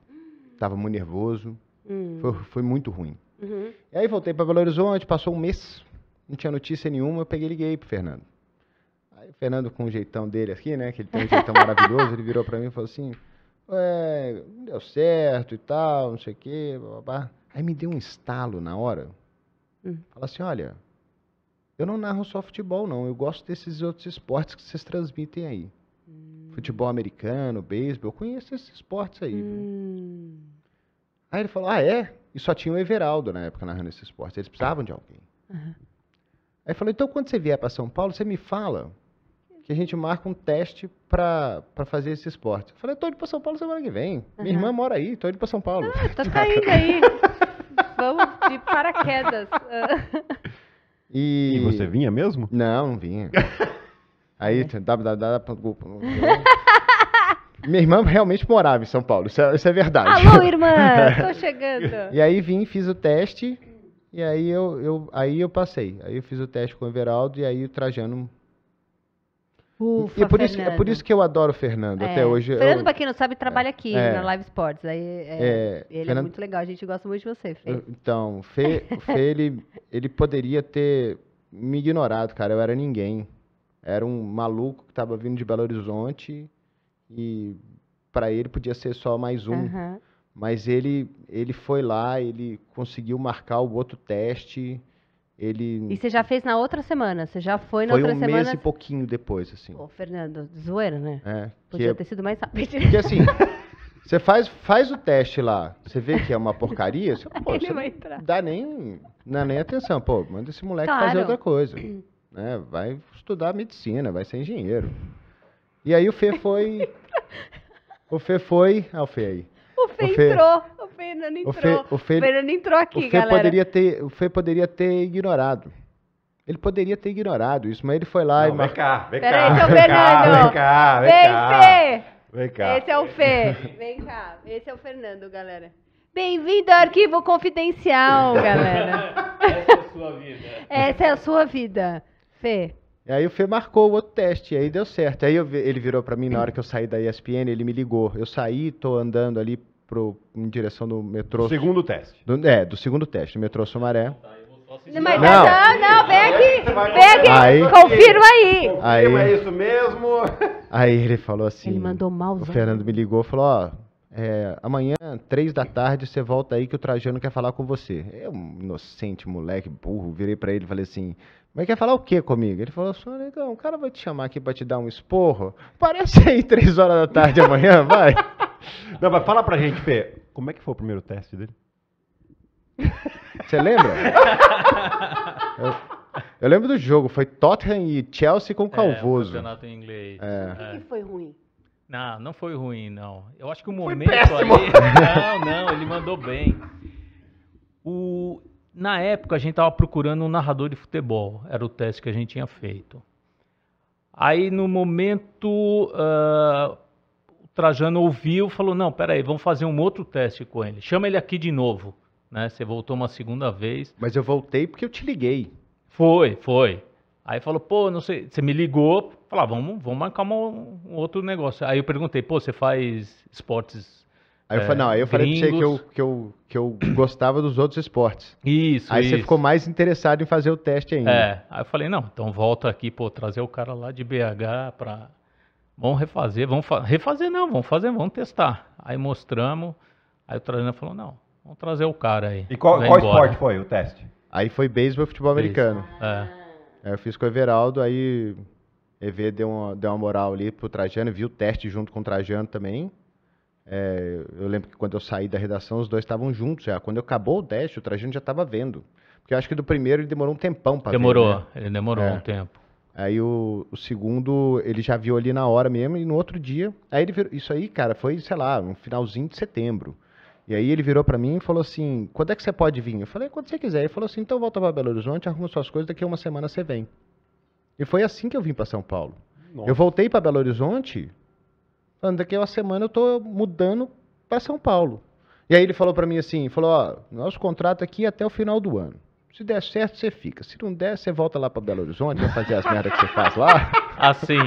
Tava muito nervoso. Hum. Foi, foi, muito ruim. Uhum. E aí voltei para Belo Horizonte, passou um mês. Não tinha notícia nenhuma. Eu peguei e liguei pro Fernando. Aí o Fernando, com o jeitão dele aqui, né? Que ele tem um jeitão *laughs* maravilhoso, ele virou para mim e falou assim: é, não deu certo e tal, não sei o quê, blá, blá, blá. Aí me deu um estalo na hora. Hum. Fala assim, olha, eu não narro só futebol, não. Eu gosto desses outros esportes que vocês transmitem aí. Hum. Futebol americano, beisebol, eu conheço esses esportes aí. Hum. Aí ele falou, ah, é? E só tinha o Everaldo na época narrando esses esportes. Eles precisavam de alguém. Uhum. Aí falou, então quando você vier para São Paulo, você me fala que a gente marca um teste para fazer esse esporte. Eu falei, tô indo para São Paulo semana que vem. Uhum. Minha irmã mora aí, tô indo para São Paulo. Ah, tá caindo *laughs* aí. *laughs* Vamos de paraquedas. E... e... você vinha mesmo? Não, não vinha. *laughs* Aí, www. É. Minha irmã realmente morava em São Paulo, isso é, isso é verdade. Alô, irmã, tô chegando. E aí vim, fiz o teste, e aí eu, eu, aí eu passei. Aí eu fiz o teste com o Everaldo, e aí o Trajano Ufa, e é por, isso, é por isso que eu adoro o Fernando é. até hoje. Fernando, eu... pra quem não sabe, trabalha aqui é. na é. Live Sports. Aí, é, é ele é Fernando... é muito legal, a gente gosta muito de você, Fê. Então, Fê, Fê ele, *laughs* ele poderia ter me ignorado, cara. Eu era ninguém. Era um maluco que tava vindo de Belo Horizonte e para ele podia ser só mais um. Uhum. Mas ele, ele foi lá, ele conseguiu marcar o outro teste. Ele... E você já fez na outra semana? Você já foi na foi outra um semana? Foi um mês e pouquinho depois, assim. Ô, Fernando, zoeira, né? É. Podia é ter sido mais rápido. *laughs* Porque assim, você faz, faz o teste lá, você vê que é uma porcaria, você, *laughs* pô, Ele você vai entrar. dá nem, dá é nem atenção. Pô, manda esse moleque claro. fazer outra coisa. *clears throat* Né? Vai estudar medicina, vai ser engenheiro. E aí o Fê foi... *laughs* o Fê foi... Ah, o Fê aí. Fê, o Fê entrou. O Fernando entrou. O, Fê, o, Fê, o Fernando entrou aqui, o Fê galera. Poderia ter, o Fê poderia ter ignorado. Ele poderia ter ignorado isso, mas ele foi lá Não, e. Vem cá, vem Pera cá. Peraí, seu Fernando. Vem cá, vem, vem cá. Fê. Vem cá. Esse é o Fê. *laughs* Vem cá. Esse é o Fernando, galera. Bem-vindo ao Arquivo Confidencial, *laughs* galera. Essa é a sua vida. Essa é a sua vida, Fê. E aí o Fê marcou o outro teste, e aí deu certo. Aí eu, ele virou para mim na hora que eu saí da ESPN, ele me ligou. Eu saí, tô andando ali pro, em direção do metrô. Segundo teste. Do, é, do segundo teste, do metrô Sumaré. Não, não. não, vem aqui, vem aqui, aí, confirma aí. Confirma, aí, é isso mesmo? Aí ele falou assim, ele mandou mal, o Fernando me ligou e falou, ó, é, amanhã, três da tarde, você volta aí que o Trajano quer falar com você. Eu, inocente, moleque, burro, virei para ele e falei assim, mas quer falar o que comigo? Ele falou assim, negão, o cara vai te chamar aqui pra te dar um esporro. Parece aí três horas da tarde amanhã, *laughs* vai. Não, mas fala pra gente, Pê, como é que foi o primeiro teste dele? Você lembra? eu, eu, lembro do jogo, foi Tottenham e Chelsea com é, Calvoso. É, campeonato em inglês. É. O que, foi ruim? Não, não foi ruim, não. Eu acho que o momento foi ali. *laughs* Não, não, ele mandou bem. O, na época a gente estava procurando um narrador de futebol, era o teste que a gente tinha feito. Aí no momento uh, o Trajano ouviu, falou não, peraí, vamos fazer um outro teste com ele. Chama ele aqui de novo, né? Você voltou uma segunda vez. Mas eu voltei porque eu te liguei. Foi, foi. Aí falou, pô, não sei, você me ligou, falou, ah, vamos, vamos marcar um, um outro negócio. Aí eu perguntei, pô, você faz esportes Aí eu falei, é, não, aí eu falei gringos. pra você que eu, que, eu, que eu gostava dos outros esportes. Isso. Aí isso. você ficou mais interessado em fazer o teste ainda. É, aí eu falei, não, então volta aqui, pô, trazer o cara lá de BH pra. Vamos refazer, vamos fa... refazer não, vamos fazer, vamos testar. Aí mostramos, aí o treinador falou, não, vamos trazer o cara aí. E qual, qual esporte foi o teste? Aí foi beisebol e futebol americano. É. Aí eu fiz com o Everaldo, aí EV deu uma, deu uma moral ali pro Trajano, viu o teste junto com o Trajano também. É, eu lembro que quando eu saí da redação, os dois estavam juntos é, Quando eu acabou o teste, o Trajano já estava vendo. Porque eu acho que do primeiro ele demorou um tempão para ver. Demorou, né? ele demorou é. um tempo. Aí o, o, segundo, ele já viu ali na hora mesmo, e no outro dia. Aí ele virou, Isso aí, cara, foi, sei lá, no um finalzinho de setembro. E aí ele virou para mim e falou assim: quando é que você pode vir? Eu falei: quando você quiser. Ele falou assim: então volta para Belo Horizonte, arruma suas coisas, daqui a uma semana você vem. E foi assim que eu vim para São Paulo. Nossa. Eu voltei para Belo Horizonte Falando, daqui a uma semana eu estou mudando para São Paulo. E aí ele falou para mim assim, falou, ó, nosso contrato aqui é até o final do ano. Se der certo, você fica. Se não der, você volta lá para Belo Horizonte vai fazer as merdas que você faz lá. *laughs* Assim.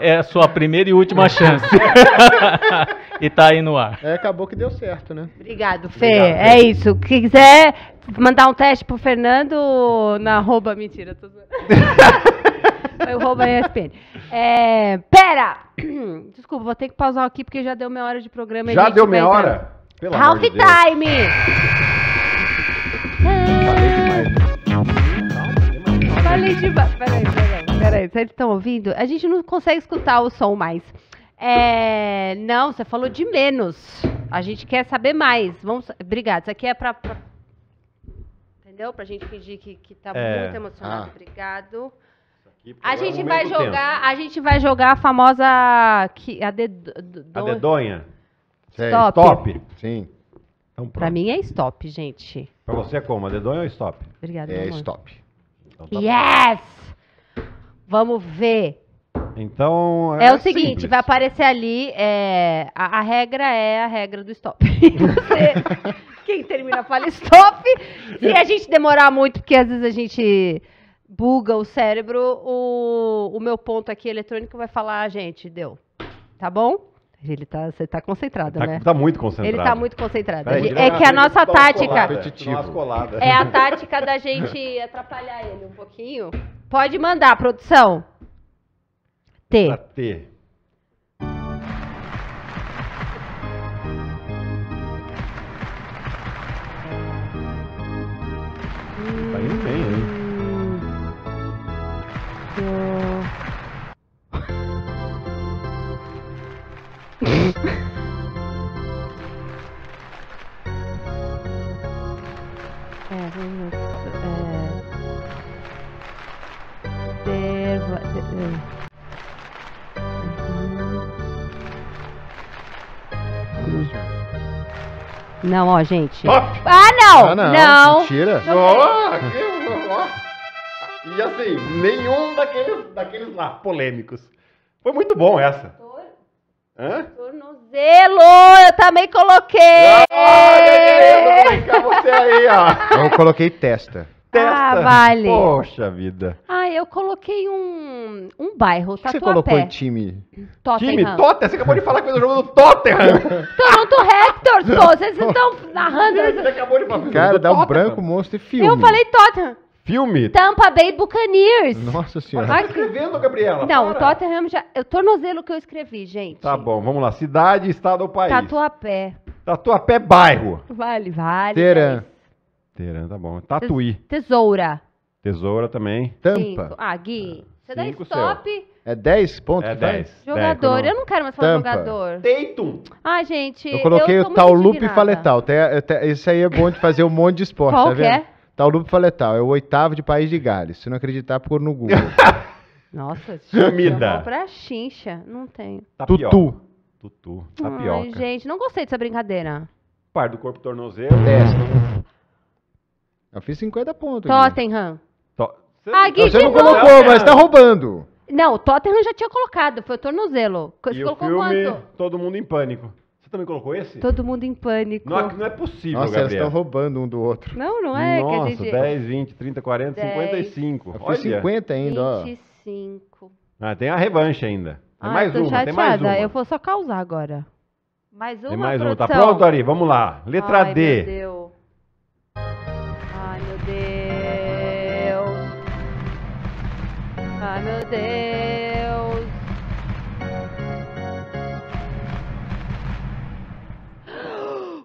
é a sua primeira e última *laughs* chance. *laughs* e tá aí no ar. É, acabou que deu certo, né? Obrigado, Fê. Obrigado, é Fê. É isso. Quem quiser mandar um teste pro Fernando na arroba, mentira, tô... Eu roubo a ESPN. É, pera! *clears throat* Desculpa, vou ter que pausar aqui porque já deu meia hora de programa. Já deu meia hora? Pelo Half de time! Ah, falei demais. Peraí, peraí, peraí. Vocês estão ouvindo? A gente não consegue escutar o som mais. É, não, você falou de menos. A gente quer saber mais. Vamos, obrigado. Isso aqui é para pra... entendeu? Pra gente fingir que, que tá é. muito emocionado. Ah. Obrigado. A é gente vai jogar, a gente vai jogar a famosa que a, de, a dedonha. É stop. stop. Sim. Então, pra mim é stop, gente. Pra você é como? A dedonha ou stop? Obrigada. É amor. stop. Então, tá yes! Vamos ver. Então. É, é o seguinte, simples. vai aparecer ali. É, a, a, regra é a regra do stop. *laughs* quem termina fala stop. *laughs* Se a gente demorar muito, porque às vezes a gente buga o cérebro, o, o meu ponto aqui eletrônico vai falar, ah, gente, deu. Tá bom? Ele tá, você tá concentrado, tá, né? Tá muito concentrado. Ele tá muito concentrado. é que a nossa tática é a tática da gente *laughs* atrapalhar ele um pouquinho. Pode mandar, produção. T. Pra T. Não, ó, gente. Ah, não! Ah, não. não. Mentira. oh, E assim, nenhum daqueles, daqueles lá polêmicos. Foi muito bom essa. Tornozelo! Eu também coloquei! Ah, eu Eu coloquei testa. Ah, testa. Ah, vale. Poxa vida. Ah, eu coloquei um, um bairro, você colocou em time? Tottenham. Time? Tottenham? Você acabou de falar que fez o jogo do Tottenham. *laughs* Toronto Raptors, pô. Vocês *laughs* estão narrando. Você acabou de falar. Cara, dá um branco, monstro e filme. Eu falei Tottenham. Filme? Tampa Bay Buccaneers. Nossa senhora. Mas tá escrevendo, Gabriela. Não, para. o Tottenham já... Eu tornozelo que eu escrevi, gente. Tá bom, vamos lá. Cidade, estado ou país? Tatuapé. Tatuapé, bairro. Vale, vale. Terã. Terã, né? tá bom. Tatuí. Tesoura. Tesoura também. Tampa. Cinco. Ah, Gui, você dá Cinco, stop. É 10 pontos? É 10. Jogador. Tá eu não quero mais falar Tampa. jogador. Teitum. Ai, gente. Eu coloquei o tal loop e faletal. esse aí é bom de fazer um monte de esporte, Qual tá que é? Tal loop faletal. É o oitavo de País de Gales. Se não acreditar, pôr no Google. *laughs* Nossa, Comida. vou pra chincha. Não tenho. Tutu. Tutu. Tapioca. Ai, gente, não gostei dessa brincadeira. Par do corpo tornozelo. Testa. Eu fiz 50 pontos. Tottenham. To... Você, ah, Gui, você não novo. colocou, mas tá roubando. Não, o Tottenham já tinha colocado, foi o tornozelo. Você e colocou o filme, quanto? Todo mundo em pânico. Você também colocou esse? Todo mundo em pânico. Não, é, não é possível, Nossa, Gabriel. eles estão roubando um do outro. Não, não é. Nossa, que gente... 10, 20, 30, 40, 10, 55. Eu Olha. 50 ainda, ó. 25. Ah, tem a revanche ainda. Tem ah, mais tô uma, chateada. tem mais uma. Eu vou só causar agora. Mais uma, Tem mais produção. uma. Tá pronto, Ari? Vamos lá. Letra Ai, D. Meu Deus. Ai, ah, meu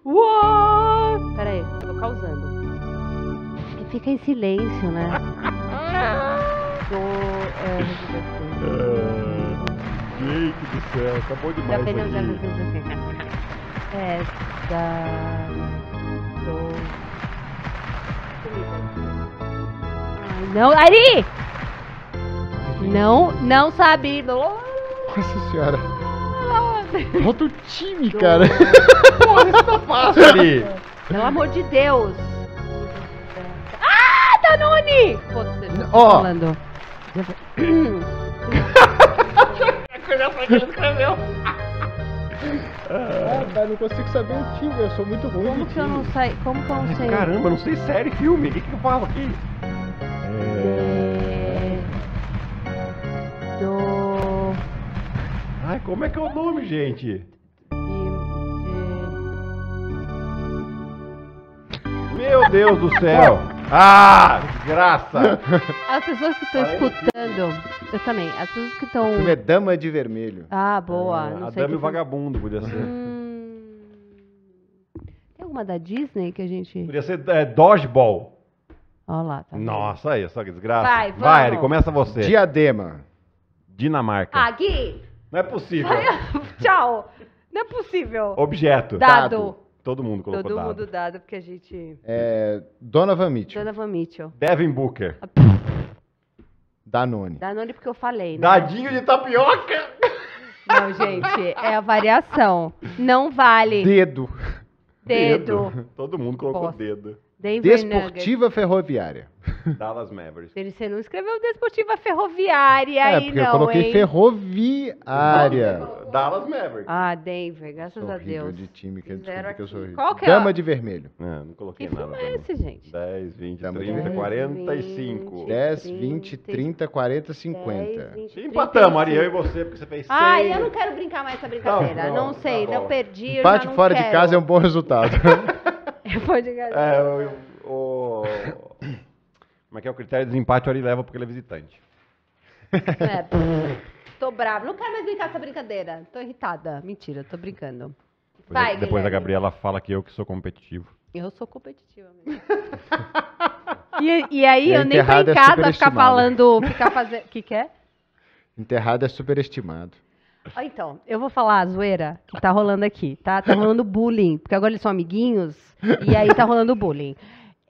Deus. Uou! Pera aí, eu tô causando. E fica em silêncio, né? *laughs* Tô... É, ah, Gente do céu, acabou demais Já perdeu, já perdeu, É, da... Ai, não, Ari! Não, não sabe. Nossa senhora. Volta ah. o time, cara. Porra, isso tá fácil ali. Pelo amor de Deus. Ah, Danone! Foda-se, oh. falando. A coisa foi que ele Ah, cara, não consigo saber o time, eu sou muito ruim. Como que eu não sei? Como que eu não sei? Caramba, não sei série, filme. O que que eu falo aqui? É do. Ai, como é que é o nome, gente? Meu Deus do céu! Ah, graça! As pessoas que estão escutando, eu também, as pessoas que estão. é Dama de Vermelho. Ah, boa. É, não a sei Dama e o Vagabundo, podia ser. Hum... Tem alguma da Disney que a gente. Podia ser é, Dodgeball. Olha lá, tá. Nossa, aí, que desgraça. Vai, vamos. Vai, Eri, começa você. Diadema. Dinamarca. Ah, Gui! Não é possível. *laughs* Tchau! Não é possível. Objeto. Dado. Todo mundo colocou Todo dado. mundo dado, porque a gente. É, Donovan Mitchell. Donovan Mitchell. Devin Booker. Ah, Danone. Danone porque eu falei, né? Dadinho de tapioca. Não, gente, é a variação. Não vale. Dedo. Dedo. Todo mundo colocou Bosta. dedo. Denver Desportiva Ferroviária. *laughs* Dallas Mavericks. Ele, você não escreveu Desportiva Ferroviária é, aí, porque não, eu coloquei hein? Ferroviária. Dallas Mavericks. Ah, Denver, graças a Deus. de time, que, eu sou horrível. Qual que é? Dama de vermelho. Não, não coloquei que nada. Que é esse, gente? 10, 20, Dama 30, 10, 45. 10, 20, 30, 40, 50. 10, 20, Empatamos, Ariel e você, porque você fez 6. Ah, eu não quero brincar mais essa brincadeira. Não, não, tá não sei, tá não perdi, Empate fora quero. de casa é um bom resultado. *laughs* É, é, eu vou de casa. É, o... Como é que é o critério de desempate? O Ari leva porque ele é visitante. É, *laughs* tô bravo. Não quero mais brincar essa brincadeira. Tô irritada. Mentira, tô brincando. Depois, Vai, depois a Gabriela fala que eu que sou competitivo. Eu sou competitiva *laughs* mesmo. e, e aí E é, eu nem tô enterrada é ficar falando, ficar fazendo. O que, que é? Enterrado é superestimado. Ó, Então, eu vou falar a zoeira que tá rolando aqui, tá? Tá rolando bullying, porque agora eles são amiguinhos e aí tá rolando bullying.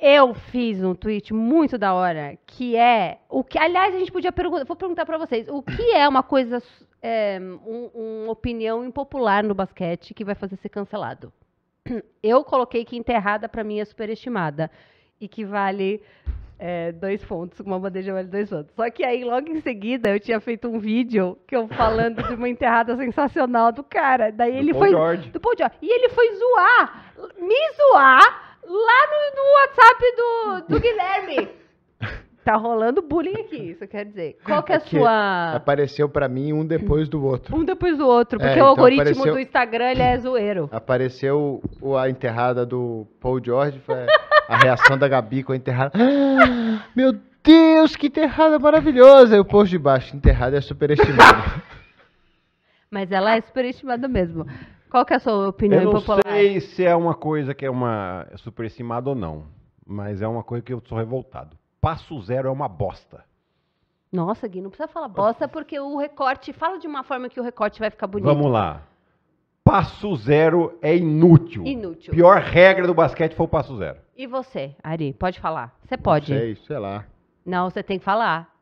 Eu fiz um tweet muito da hora, que é o que, aliás, a gente podia perguntar, vou perguntar para vocês, o que é uma coisa, é, um, uma opinião impopular no basquete que vai fazer ser cancelado? *clears throat* Eu coloquei que enterrada para mim é superestimada e que vale é, dois pontos, uma bandeja vale dois pontos. Só que aí, logo em seguida, eu tinha feito um vídeo que eu falando de uma enterrada sensacional do cara. Daí do ele Paul foi George. do Paul George. E ele foi zoar, me zoar lá no, no WhatsApp do, do *laughs* Guilherme. Tá rolando bullying aqui, isso quer dizer. Qual que é a Porque é sua. Apareceu pra mim um depois do outro. Um depois do outro, é, porque É, o algoritmo apareceu- do Instagram ele é zoeiro. *laughs* Apareceu a enterrada do Paul George, foi a reação da Gabi com a enterrada. *gasps* meu Deus, que enterrada maravilhosa! E o post de baixo, enterrada é superestimada. *laughs* Mas ela é superestimada mesmo. Qual que é a sua opinião eu não popular? sei se é uma coisa que é uma superestimada ou não, mas é uma coisa que eu sou revoltado. Passo zero é uma bosta. Nossa, Gui, não precisa falar bosta, porque o recorte. Fala de uma forma que o recorte vai ficar bonito. Vamos lá. Passo zero é inútil. Inútil. Pior regra do basquete foi o passo zero. E você, Ari? Pode falar. Você pode. Não sei, sei lá. Não, você tem que falar.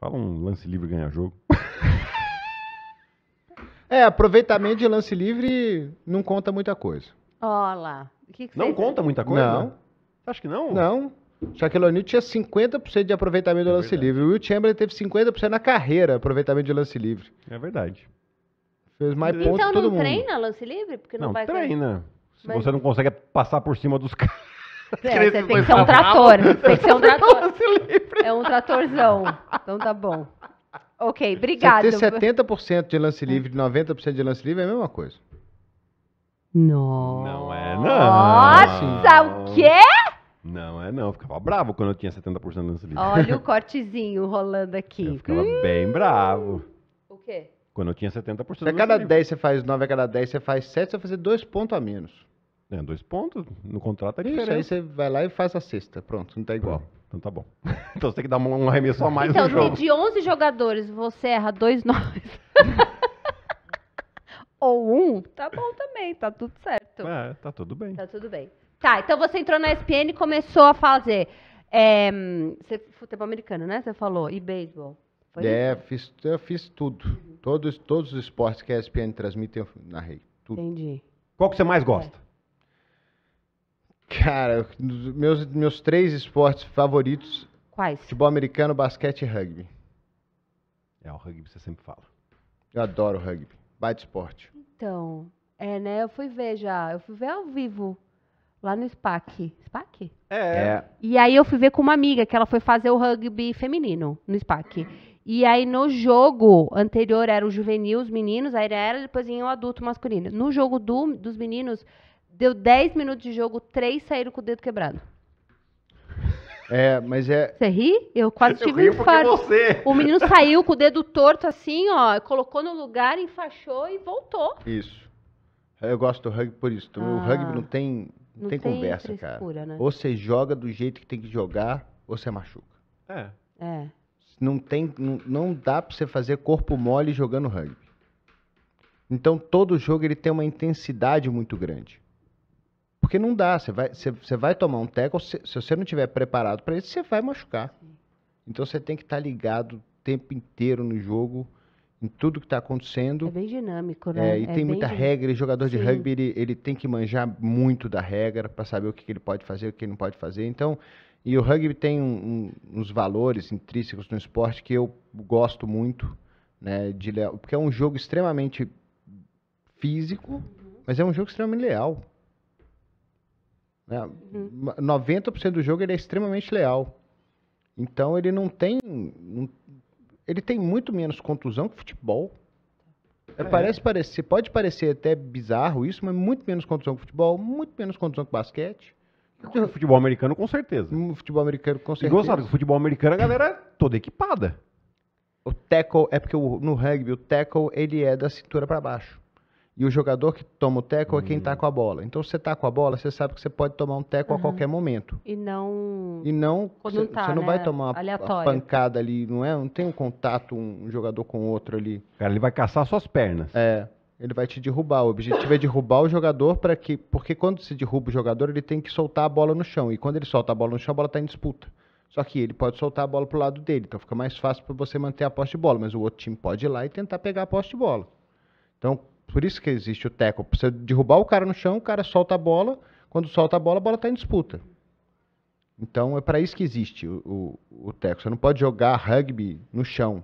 Fala um lance livre ganhar jogo. É, aproveitamento de lance livre não conta muita coisa. Olha lá. que que Não conta muita coisa? Não. né? Acho que não. Não. Shaquille O'Neal tinha 50% de aproveitamento de é lance verdade. livre. O Will Chamberlain teve 50% na carreira, aproveitamento de lance livre. É verdade. Fez mais pontos Então que todo não mundo. treina lance livre? Porque não, Não, vai treina. Se Mas- você não consegue passar por cima dos *laughs* caras. É, você tem que ser um trator. Tem que ser um trator. É um tratorzão. Então tá bom. Ok, obrigado. Você ter 70% de lance livre é. e 90% de lance livre é a mesma coisa. Nossa. Não é, não. Nossa, o quê? Não é, não. Eu ficava bravo quando eu tinha 70% de lance livre. Olha o *laughs* cortezinho rolando aqui. Eu ficava hum. bem bravo. O quê? Quando eu tinha 70% de lance livre. Se a cada 10 você faz 9, a cada 10 você faz 7, você vai fazer 2 pontos a menos. É, dois pontos no contrato é diferente. Isso aí você vai lá e faz a sexta. Pronto, não tá igual. Então tá bom. *laughs* então você tem que dar um, remessa arremesso a mais então, no jogo. Então, se de 11 jogadores você erra dois nós *laughs* ou um, tá bom também, tá tudo certo. É, tá tudo bem. Tá tudo bem. Tá, então você entrou na ESPN e começou a fazer é, você, futebol americano, né? Você falou, e beisebol. Foi é, fiz, eu fiz tudo. Uhum. Todos, todos os esportes que a ESPN transmite na rede. Tudo. Entendi. Qual que você mais gosta? Cara, meus, meus três esportes favoritos. Quais? Futebol americano, basquete e rugby. É, o rugby você sempre fala. Eu adoro rugby. Baita esporte. Então, é, né? Eu fui ver já. Eu fui ver ao vivo. Lá no SPAC. SPAC? É. é. E aí eu fui ver com uma amiga que ela foi fazer o rugby feminino no SPAC. E aí no jogo anterior era o juvenil, os meninos, aí era depois vinha o adulto masculino. No jogo do, dos meninos, Deu 10 minutos de jogo, três saíram com o dedo quebrado. É, mas é. Você ri? Eu quase *laughs* eu tive um infarto. O menino saiu com o dedo torto assim, ó, colocou no lugar, enfaixou e voltou. Isso. Eu gosto do rugby por isso. Ah, o rugby não tem, não, não tem, tem, conversa, cara. Né? Ou você joga do jeito que tem que jogar, ou você machuca. É. É. Não, tem, não, não dá pra você fazer corpo mole jogando rugby. Então todo jogo ele tem uma intensidade muito grande. Porque não dá, você vai, você, você vai tomar um tackle, se, se você não tiver preparado para isso, você vai machucar. Então você tem que estar tá ligado o tempo inteiro no jogo, em tudo que está acontecendo. É bem dinâmico, né? É, e é tem muita dinâmico. regra, e jogador Sim. de rugby, ele, ele, tem que manjar muito da regra para saber o que, que, ele pode fazer, o que ele não pode fazer. Então, e o rugby tem um, um, uns valores intrínsecos no esporte que eu gosto muito, né? De, porque é um jogo extremamente físico, uhum. mas é um jogo extremamente leal. Né? Uhum. 90% do jogo ele é extremamente leal. Então ele não tem. ele tem muito menos contusão que futebol. É, é. Parece pode parecer até bizarro isso, mas muito menos contusão que futebol, muito menos contusão que basquete. futebol americano, com certeza. Hum, futebol americano, com certeza. E gostado, o futebol americano, a galera é toda equipada. O tackle, é porque o, no rugby, o tackle, ele é da cintura para baixo. E o jogador que toma o teco hum. é quem está hum. com a bola. Então, você está com a bola, você sabe que você pode tomar um teco uhum. a qualquer momento. E não. E não. Você não, tá, você não né? vai tomar Aleatório. pancada ali, não é? Não tem um contato um jogador com o outro ali. Cara, ele vai caçar suas pernas. É. Ele vai te derrubar. O objetivo é derrubar o jogador para que. Porque quando se derruba o jogador, ele tem que soltar a bola no chão. E quando ele solta a bola no chão, a bola está em disputa. Só que ele pode soltar a bola para o lado dele. Então fica mais fácil para você manter a posse de bola. Mas o outro time pode ir lá e tentar pegar a posse de bola. Então, por isso que existe o tackle. Pra você derrubar o cara no chão, o cara solta a bola. Quando solta a bola, a bola está em disputa. Então é para isso que existe o, o, o tackle. Você não pode jogar rugby no chão.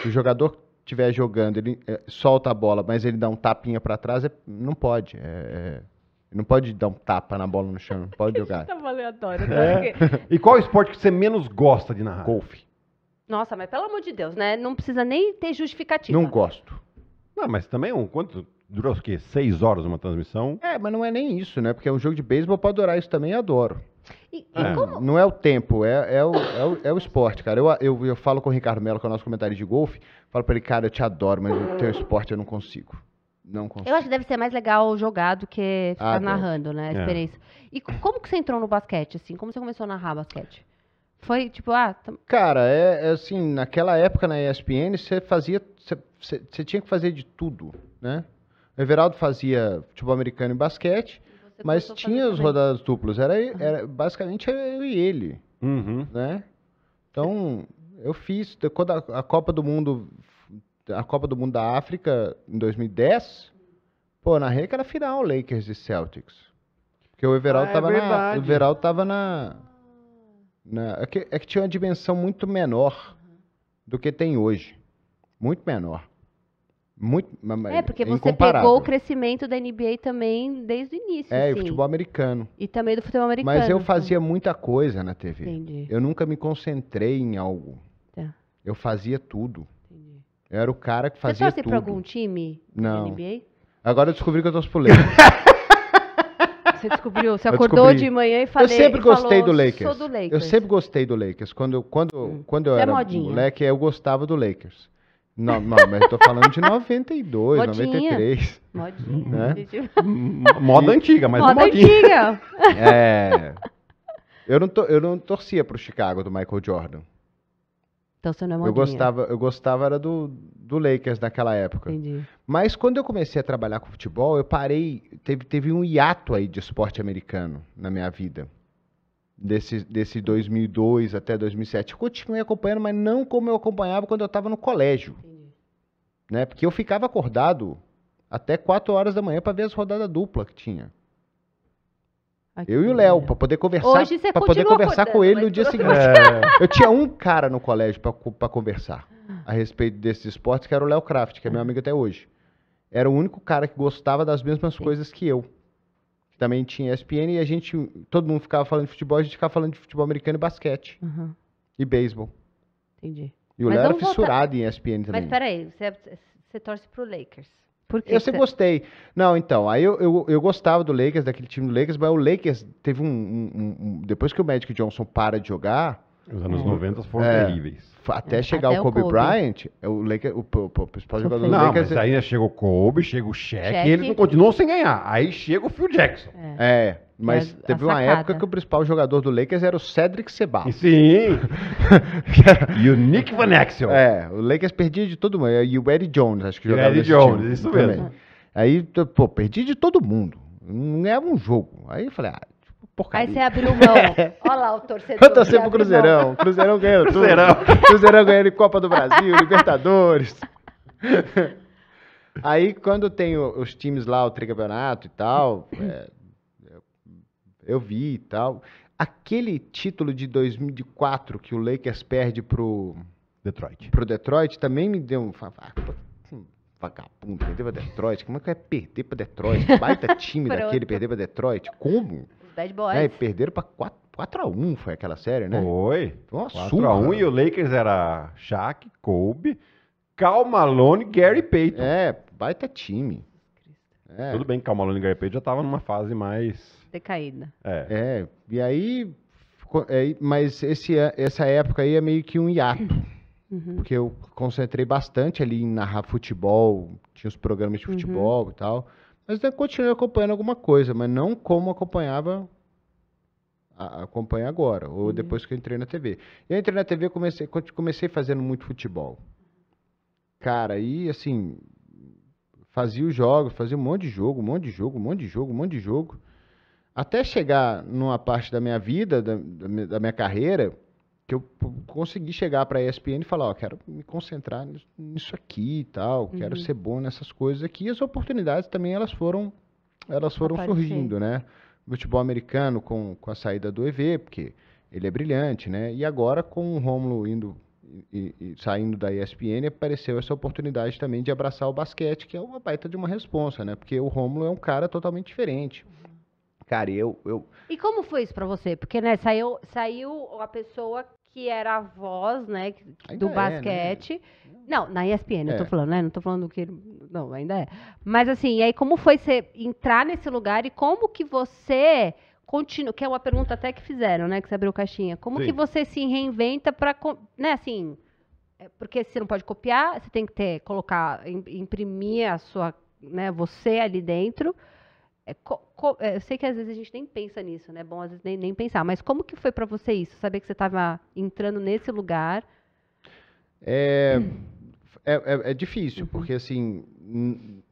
Se o jogador estiver jogando, ele é, solta a bola, mas ele dá um tapinha para trás, é, não pode. É, é, não pode dar um tapa na bola no chão, não pode *laughs* jogar. Tá aleatório, né? é. E qual esporte que você menos gosta de narrar? Golfe. Nossa, mas pelo amor de Deus, né? Não precisa nem ter justificativa. Não gosto. Não, mas também um, quanto, durou o quê? Seis horas uma transmissão? É, mas não é nem isso, né? Porque é um jogo de beisebol, pode adorar isso também, eu adoro. E, e é. Como... Não é o tempo, é, é, o, é, o, é o esporte, cara. Eu, eu, eu falo com o Ricardo Melo, que é o nosso comentário de golfe, falo pra ele, cara, eu te adoro, mas o teu esporte eu não consigo. Não consigo. Eu acho que deve ser mais legal jogar do que ficar ah, narrando, né? A é. experiência. É. E como que você entrou no basquete, assim? Como você começou a narrar basquete? Foi tipo, ah. Tam... Cara, é, é assim, naquela época na ESPN você fazia você tinha que fazer de tudo, né? O Everaldo fazia futebol americano e basquete, e mas tinha as rodadas duplas. Era, era, basicamente eu e ele, uhum. né? Então, eu fiz... Quando a, a Copa do Mundo... A Copa do Mundo da África, em 2010, pô, na Reca era final Lakers e Celtics. Porque o Everaldo ah, é na. O Everaldo estava ah. na. é, que, é, que, tinha uma dimensão muito menor do que tem hoje. Muito menor. Muito, é, porque você pegou o crescimento da NBA também desde o início. É, assim. e futebol americano. E também do futebol americano. Mas eu fazia muita coisa na TV. Entendi. Eu nunca me concentrei em algo. Tá. Eu fazia tudo. Entendi. Eu era o cara que fazia você tudo. Você torce pra algum time Não. NBA? Agora eu descobri que eu torço pro Lakers. você descobriu, você acordou de manhã e falou? Eu sempre gostei falou, do, Lakers. do Lakers. Eu sempre gostei do Lakers. Quando, quando, hum. quando eu você é era é moleque, eu gostava do Lakers. Não, não, mas eu tô falando de 92, modinha. 93. Modinha. Né? Moda antiga, mas Moda modinha. antiga. É. Eu não, to, eu não torcia pro Chicago do Michael Jordan. Então você não é modinha. Eu gostava, eu gostava era do, do Lakers naquela época. Entendi. Mas quando eu comecei a trabalhar com futebol, eu parei. Teve, teve um hiato aí de esporte americano na minha vida desse, desse 2002 até 2007. Eu continuei acompanhando, mas não como eu acompanhava quando eu estava no colégio. Né? Porque eu ficava acordado até 4 horas da manhã para ver as rodadas dupla que tinha. Aqui, eu e o Léo, para poder conversar, para poder conversar com ele no dia seguinte. É. *laughs* Eu tinha um cara no colégio para conversar a respeito desses esportes, que era o Léo Kraft, que é meu uhum. amigo até hoje. Era o único cara que gostava das mesmas Sim. coisas que eu que também tinha ESPN, e a gente, todo mundo ficava falando de futebol, a gente ficava falando de futebol americano e basquete. Uhum. E beisebol. Entendi. E o Léo era fissurado voltar. em ESPN também. Mas peraí, você, é, você torce pro Lakers. Por que eu sempre você... gostei. Não, então, aí eu, eu, eu, gostava do Lakers, daquele time do Lakers, mas o Lakers teve um, um, um Depois que o Magic Johnson para de jogar, os anos uhum. 90 foram é, terríveis. Até chegar até o, Kobe o Kobe, Bryant, é o, Laker, o, o, o principal jogador do Lakers... Não, mas aí chega o Kobe, chega o Shaq, e eles não continuam sem ganhar. Aí chega o Phil Jackson. É, é mas é teve uma época que o principal jogador do Lakers era o Cedric Ceballos. Sim! *laughs* e o Nick Van Exel. É, o Lakers perdia de todo mundo. E o Eddie Jones, acho que jogava o Eddie Jones, time, isso também. mesmo. Aí, pô, perdi de todo mundo. Não ganhava um jogo. Aí eu falei, ah, Porcaria. Aí você abriu mão. *laughs* É. Olha lá o torcedor. Eu torci pro Cruzeirão. Mão. Cruzeirão ganhando tudo. Cruzeirão. Cruzeirão ganhando Copa do Brasil, *laughs* Libertadores. *laughs* Aí quando tem os times lá, o tricampeonato e tal, é, eu vi e tal. Aquele título de 2004 que o Lakers perde pro Detroit. Pro Detroit também me deu um vagabundo, perdeu pra Detroit. Como é que vai perder pra Detroit? Baita time daquele, perder pra Detroit. Como? Bad Boys. É, e perderam pra 4x1 foi aquela série, né? Foi. Foi uma 4x1 e o Lakers era Shaq, Kobe, Cal Malone, Gary Payton. É, baita time. É. Tudo bem que Cal Malone e Gary Payton já tava numa fase mais... Decaída. É. é e aí... É, mas esse, essa época aí é meio que um hiato. Uhum. Porque eu concentrei bastante ali em narrar futebol, tinha os programas de uhum. futebol uhum. e tal. Mas eu continuei acompanhando alguma coisa, mas não como acompanhava acompanha agora, ou uhum. depois que eu entrei na TV. Eu entrei na TV, comecei, comecei fazendo muito futebol. Cara, e assim, fazia os jogos, fazia um monte de jogo, um monte de jogo, um monte de jogo, um monte de jogo. Até chegar numa parte da minha vida, da, da minha carreira, que eu consegui chegar para a ESPN e falar, ó, quero me concentrar nisso aqui e tal, quero uhum. ser bom nessas coisas aqui. E as oportunidades também elas foram elas foram Aparecendo. surgindo, né? O futebol americano com, com a saída do EV, porque ele é brilhante, né? E agora com o Romulo indo e, e saindo da ESPN, apareceu essa oportunidade também de abraçar o basquete, que é uma baita de uma responsa, né? Porque o Romulo é um cara totalmente diferente. Uhum. Cara, eu, eu. E como foi isso para você? Porque, né, saiu, saiu a pessoa que era a voz, né, do ainda basquete. É, né? Não, na ESPN, é. eu tô é. falando, né? Não tô falando que. Não, ainda é. Mas assim, e aí como foi você entrar nesse lugar e como que você continua. Que é uma pergunta até que fizeram, né? Que você abriu caixinha. Como Sim. que você se reinventa para. Né, assim. É, porque você não pode copiar, você tem que ter, colocar, imprimir a sua. Né, você ali dentro é, co, co, é, eu sei que às vezes a gente nem pensa nisso, né? Bom, às vezes nem, nem pensar. Mas como que foi para você isso? Saber que você estava entrando nesse lugar? É, *clears throat* é, é, é difícil, uhum. porque assim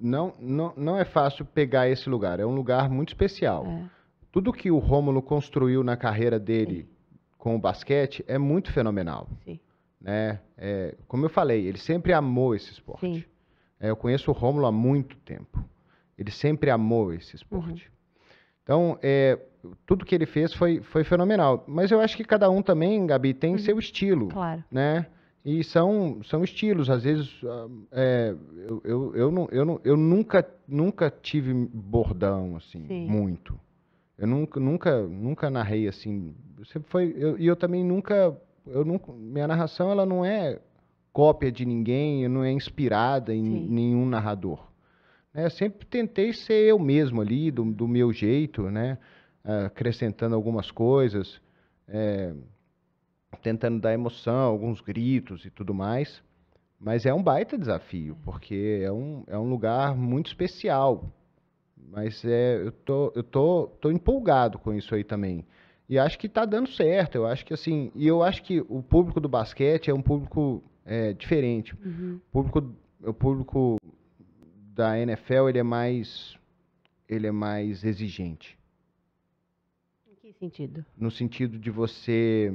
não, não, não é fácil pegar esse lugar. É um lugar muito especial. É. Tudo que o Rômulo construiu na carreira dele Sim. com o basquete é muito fenomenal. Sim. Né? como eu falei, ele sempre amou esse esporte. eu conheço o Rômulo há muito tempo. Ele sempre amou esse esporte. Uhum. Então, é, tudo que ele fez foi, foi fenomenal. Mas eu acho que cada um também, Gabi, tem uhum. seu estilo. Claro. Né? E são, são estilos. Às vezes, ah, é, eu, eu, eu, não, eu, não, eu nunca, nunca tive bordão, assim, Sim. muito. Eu nunca, nunca, nunca narrei assim. Sempre foi, eu, e eu também nunca, eu nunca. Minha narração ela não é cópia de ninguém, não é inspirada em Sim. nenhum narrador. Né? Sempre tentei ser eu mesmo ali, do, do meu jeito, né? acrescentando algumas coisas, é, tentando dar emoção, alguns gritos e tudo mais. Mas é um baita desafio, uhum. porque é um, é um lugar muito especial. Mas é, eu, tô, eu tô, tô empolgado com isso aí também. E acho que está dando certo. Eu acho que assim. E eu acho que o público do basquete é um público é, diferente. Uhum. O público, o público da NFL ele é mais ele é mais exigente. Em que sentido? No sentido de você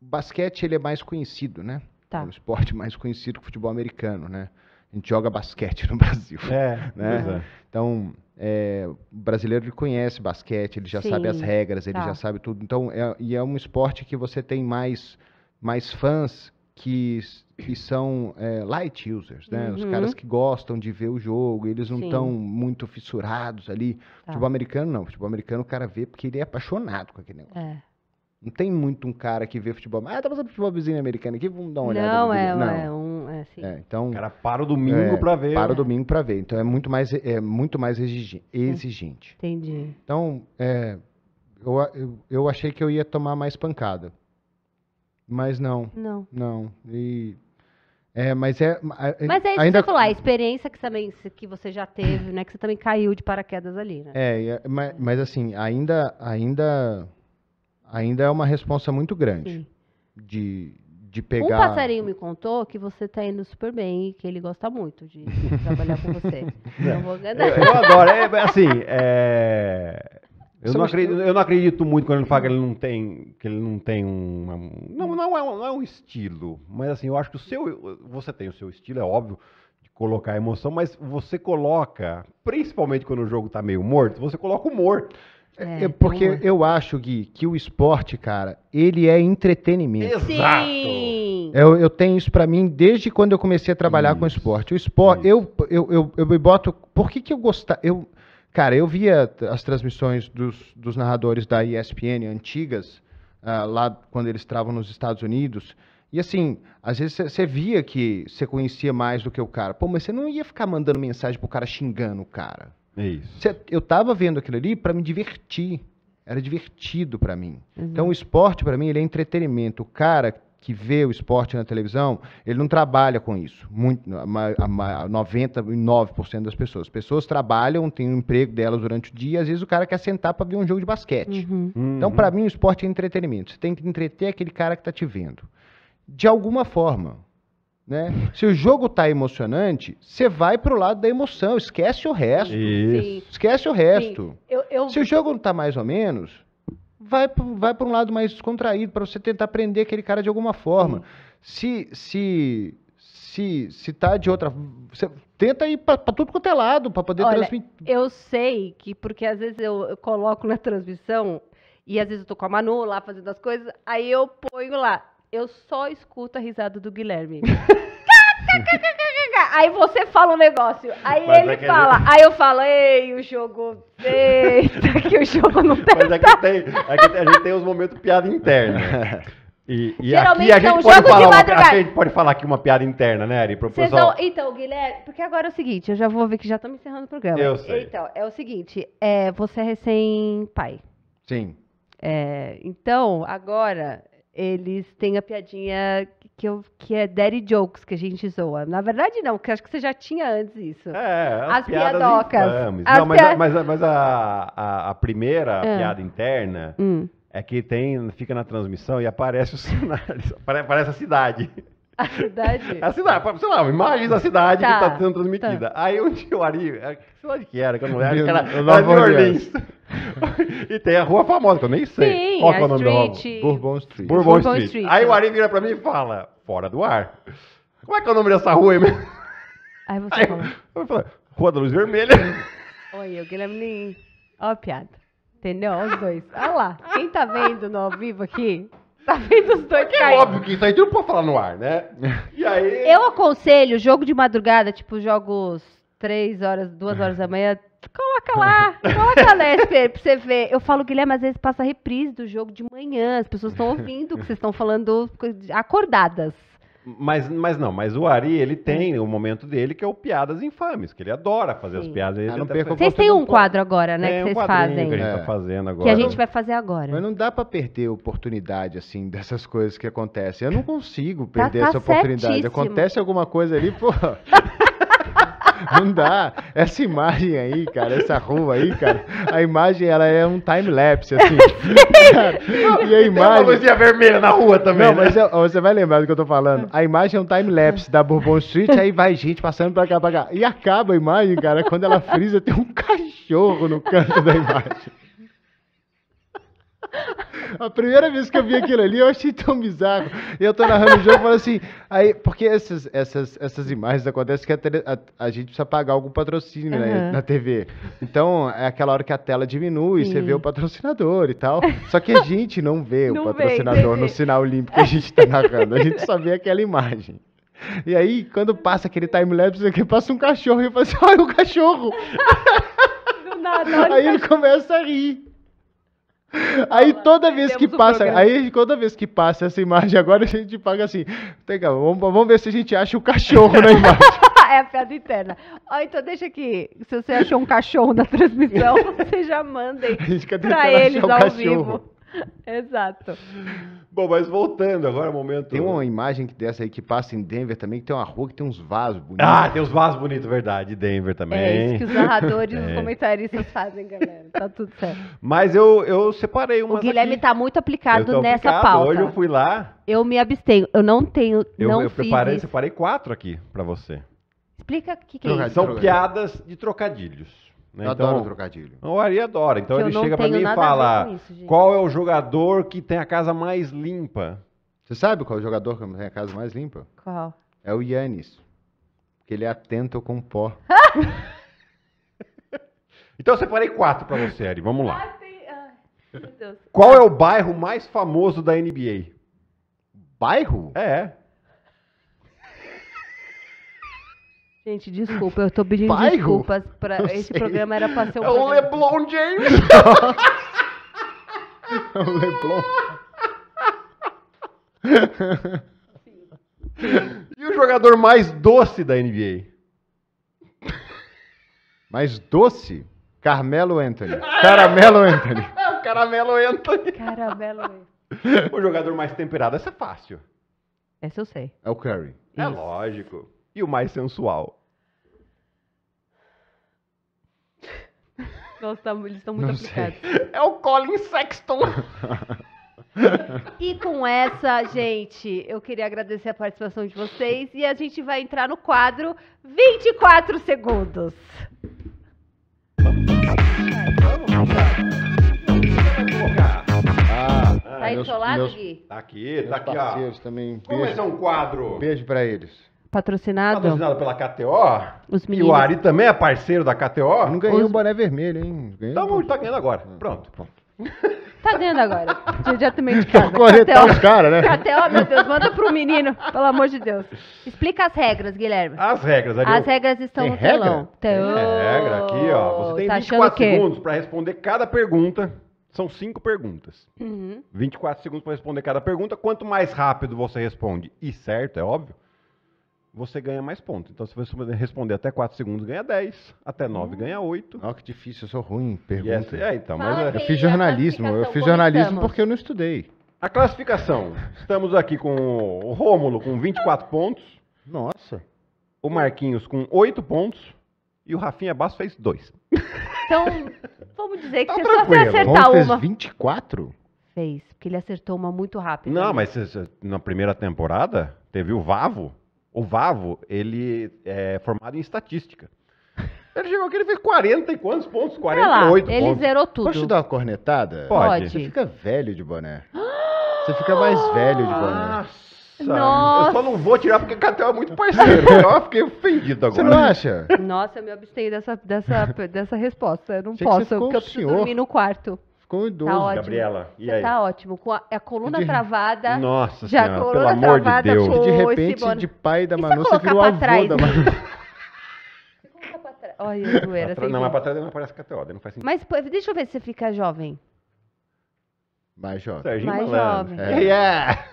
basquete ele é mais conhecido, né? Tá. É o esporte *laughs* mais conhecido que o futebol americano, né? A gente joga basquete no *laughs* Brasil. É, né? É. Então, é, o brasileiro ele conhece basquete, ele já Sim, sabe as regras, ele tá. já sabe tudo. Então, é, e é um esporte que você tem mais, mais fãs que, que são é, light users, né? Uhum. Os caras uhum. que gostam de ver o jogo, eles não estão muito fissurados ali. Tá. Futebol americano, não. Futebol americano o cara vê porque ele é apaixonado com aquele negócio. É. Não tem muito um cara que vê futebol. Ah, tá passando futebolzinho americano aqui, vamos dar uma olhada. Não, é, não. é um. É, sim. É, então, o cara para o domingo é, para ver. Para o né? domingo para ver. Então é muito mais, é, muito mais exigente. Entendi. Então, é, eu, eu, eu achei que eu ia tomar mais pancada. Mas não. Não. Não. E. É, mas é. Mas é isso ainda... que você falou, a experiência que, também, que você já teve, né? Que você também caiu de paraquedas ali, né? É, é mas, é. mas assim, ainda, ainda, ainda é uma responsa muito grande Sim. de, de pegar. Um passarinho me contou que você está indo super bem e que ele gosta muito de trabalhar com você. *laughs* vou... É, eu, eu, adoro, é assim. É... Eu não, acredito, eu não acredito muito quando ele fala que ele não tem, que ele não tem não, não, é um, não é um estilo, mas assim, eu acho que o seu, você tem o seu estilo, é óbvio, de colocar emoção, mas você coloca, principalmente quando o jogo tá meio morto, você coloca humor. É, é porque humor. eu acho, Gui, que o esporte, cara, ele é entretenimento. Exato! Sim. Eu, eu tenho isso para mim desde quando eu comecei a trabalhar isso. com esporte. O esporte, eu, eu, eu, eu, me boto. Por que, que eu gostar? Eu, Cara, eu via as transmissões dos, dos narradores da ESPN antigas, uh, lá quando eles estavam nos Estados Unidos, e assim, às vezes você via que você conhecia mais do que o cara. Pô, mas você não ia ficar mandando mensagem pro cara xingando o cara. É isso. Cê, eu tava vendo aquilo ali para me divertir. Era divertido para mim. Uhum. Então o esporte para mim ele é entretenimento. O cara que vê o esporte na televisão, ele não trabalha com isso. Muito, 99% das pessoas. As pessoas trabalham, têm um emprego delas durante o dia, às vezes o cara quer sentar para ver um jogo de basquete. Uhum. Então, para mim, o esporte é entretenimento. Você tem que entreter aquele cara que está te vendo. De alguma forma. Né? Se o jogo está emocionante, você vai para o lado da emoção, esquece o resto. Isso. Esquece o resto. Eu, eu... Se o jogo não tá mais ou menos, vai, vai para um lado mais descontraído, para você tentar prender aquele cara de alguma forma. Se, se, se, se tá de outra. Você tenta ir para tudo quanto é lado, para poder transmitir. Eu sei que, porque às vezes eu, eu coloco na transmissão, e às vezes eu tô com a Manu lá fazendo as coisas, aí eu ponho lá. Eu só escuto a risada do Guilherme. *laughs* aí você fala um negócio, aí Mas ele é fala, aí eu falo, ei, o jogo, eita, *laughs* que o jogo não tem. Tá Mas aqui, tem, aqui a gente tem os momentos piada interna. E, e Geralmente, aqui a gente, pode falar uma, a gente pode falar aqui uma piada interna, né, Ari? pessoal... Não, então, Guilherme, porque agora é o seguinte, eu já vou ver que já estamos encerrando o programa. Eu sei. Então, é o seguinte, é, você é recém-pai. Sim. É, então, agora, eles têm a piadinha que, eu, que é Daddy Jokes que a gente zoa. Na verdade, não, porque acho que você já tinha antes isso. É, as, as piadas piadocas. As não, mas, mas, mas a, a, a primeira é. piada interna hum. é que tem, fica na transmissão e aparece os cenários, *laughs* aparece a cidade. A cidade? A cidade, tá. sei lá, imagens da cidade tá, que tá sendo transmitida. Tá. Aí onde Ari, é, sei lá de que era, que eu não lembro, era, eu era New Orleans. *laughs* e tem a rua famosa, que eu nem sei. Sim, Qual é o nome da rua? Bourbon Street. Bourbon, Bourbon Street. Aí o Ari vira pra mim e fala, fora do ar. Como é que é o nome dessa rua aí mesmo? Aí você aí, fala. *laughs* Eu falo, rua da Luz Vermelha. Oi, o Guilherme nem... Ó a piada. Entendeu? Os dois. Olha lá. Quem tá vendo no ao vivo aqui *laughs* Tá vendo os dois É óbvio que isso aí tu não pode falar no ar, né? *laughs* E aí. Eu aconselho jogo de madrugada, tipo jogos 3 horas, 2 horas da manhã. Coloca lá, coloca a SP pra você ver. Eu falo, Guilherme, às vezes passa reprise do jogo de manhã, as pessoas estão ouvindo o que vocês estão falando acordadas. Mas, mas não, mas o Ari, ele hum. tem o momento dele que é o Piadas Infames, que ele adora fazer Sim. as piadas. Ele ah, não vocês têm um quadro agora, né, que um vocês fazem. Que a gente tá é. tá fazendo agora. Que a gente vai fazer agora. Mas não dá para perder oportunidade, assim, *laughs* dessas coisas que acontecem. Eu não consigo tá, perder tá, tá essa oportunidade. Certíssimo. Acontece alguma coisa ali, pô... *laughs* Não dá. Essa imagem aí, cara, essa rua aí, cara, a imagem ela é um time-lapse, assim. e a imagem. Tem uma luzinha vermelha na rua também. Não, né? mas é, você vai lembrar do que eu tô falando. A imagem é um time-lapse da Bourbon Street, aí vai gente passando pra cá, pra cá. E acaba a imagem, cara, quando ela frisa, tem um cachorro no canto da imagem. A primeira vez que eu vi aquilo ali, eu achei tão bizarro. E eu tô narrando o jogo e falo assim, aí, porque essas, essas, essas imagens acontecem que a, é tele, a, a gente precisa pagar algum patrocínio uhum. né, na TV. Então, é aquela hora que a tela diminui, Sim. você vê o patrocinador e tal. Só que a gente não vê não o patrocinador no sinal limpo que a gente tá narrando. A gente só vê aquela imagem. E aí, quando passa aquele time-lapse passa um cachorro e eu falo assim, olha o cachorro! *laughs* Do nada, olha aí ele começa a rir. Aí toda vez que passa, aí toda vez que passa essa imagem agora, a gente paga assim. Vamos, vamos ver se a gente acha o cachorro na imagem. *laughs* é a piada interna. Ó, então deixa aqui. Se você achou um cachorro na transmissão, *laughs* você já manda aí pra eles ao cachorro. vivo. *laughs* Exato. Bom, mas voltando agora, é momento. Tem uma imagem que dessa aí que passa em Denver também, que tem uma rua que tem uns vasos bonitos. Ah, tem uns vasos bonitos, verdade. Denver também. É isso que os narradores é. e os *laughs* é. comentaristas fazem, galera. Tá tudo certo. Mas eu, eu separei uma. O Guilherme aqui. tá muito aplicado nessa aplicado. pauta. Hoje eu fui lá. Eu me abstenho. Eu não tenho. Eu, não eu preparei, separei quatro aqui para você. Explica o que, que é isso. São piadas de trocadilhos. Né? Eu então, adoro o trocadilho. O Ari adora. Então que ele chega para mim e fala: isso, qual é o jogador que tem a casa mais limpa? Você sabe qual é o jogador que tem a casa mais limpa? Qual? É o Yannis. Porque ele é atento com pó. *laughs* então eu separei quatro para você, Ari. Vamos lá. Qual é o bairro mais famoso da NBA? Bairro? É. Gente, desculpa, eu tô pedindo Bairro? desculpas pra. Esse sei. programa era pra ser um. É o leblon James! *laughs* É o Leblon. e o jogador mais doce da NBA? Mais doce? Carmelo Anthony. *laughs* Caramelo Anthony. É, Caramelo Anthony. Caramelo Anthony. O jogador mais temperado, essa é fácil. Essa eu sei. É o Curry. É lógico e o mais sensual. *laughs* Nossa, tá eles estão muito complicados. aplicados. *laughs* É o Colin Sexton. e com essa, gente, eu queria agradecer a participação de vocês e a gente vai entrar no quadro 24 segundos. Tá ah, tá meus, isolado, lado Gui? Tá aqui, tá aqui, ó. também. Como é um quadro? Beijo pra eles. Patrocinado. Patrocinado pela KTO. Os meninos. E o Ari também é parceiro da KTO. Não ganhei Os... um boné vermelho, hein? Ganhei então, um... tá ganhando agora. Ah, pronto. Pronto. Tá ganhando agora. *laughs* Diretamente de casa. Corretar os caras, né? KTO, meu Deus, manda pro menino, pelo amor de Deus. Explica as regras, Guilherme. As regras, ali. As regras estão tem no regra? telão. Tem é regra aqui, ó. Você tem tá 24 segundos para responder cada pergunta. São cinco perguntas. Uhum. 24 segundos para responder cada pergunta. Quanto mais rápido você responde, e certo, é óbvio, você ganha mais pontos. Então, se você responder até 4 segundos, ganha 10. Até 9, hum. ganha 8. Olha que difícil, eu sou ruim em pergunta. Essa, é, então, mas é. eu fiz jornalismo. Eu fiz jornalismo estamos? porque eu não estudei. A classificação. Estamos aqui com o Rômulo com 24 pontos. Nossa. O Marquinhos com 8 pontos. E o Rafinha Basso fez 2. Então, vamos dizer que tá você tranquilo. só foi acertar Rômulo uma. fez 24? Fez, porque ele acertou uma muito rápido. Não, né? mas na primeira temporada teve o Vavo. O Vavo, ele é formado em estatística. Ele chegou aqui, ele fez 40 e quantos pontos? 48 lá, ele pontos. zerou tudo. Posso te dar uma cornetada? Pode. Você fica velho de boné. *gasps* Você fica mais velho de boné. Nossa. Eu só não vou tirar porque o Catel é muito parceiro. Né? Eu fiquei ofendido agora. Você não acha? Nossa, eu me abstei dessa, dessa, *laughs* dessa resposta. Eu não Achei posso, porque eu preciso dormir no quarto. Ficou idoso. Tá Gabriela, e aí? Tá ótimo. Com a, é a coluna de... travada. Nossa já senhora, pelo amor de Deus. de repente, Simone. de pai da Manu, você virou avô trás? da Manu. *laughs* *laughs* Olha, zoeira. Pra, tá não, mas pra trás não parece que tá não faz sentido. Mas pô, deixa eu ver se você fica jovem. Mais jovem. Serginho Mais Malandro. jovem. É. Yeah.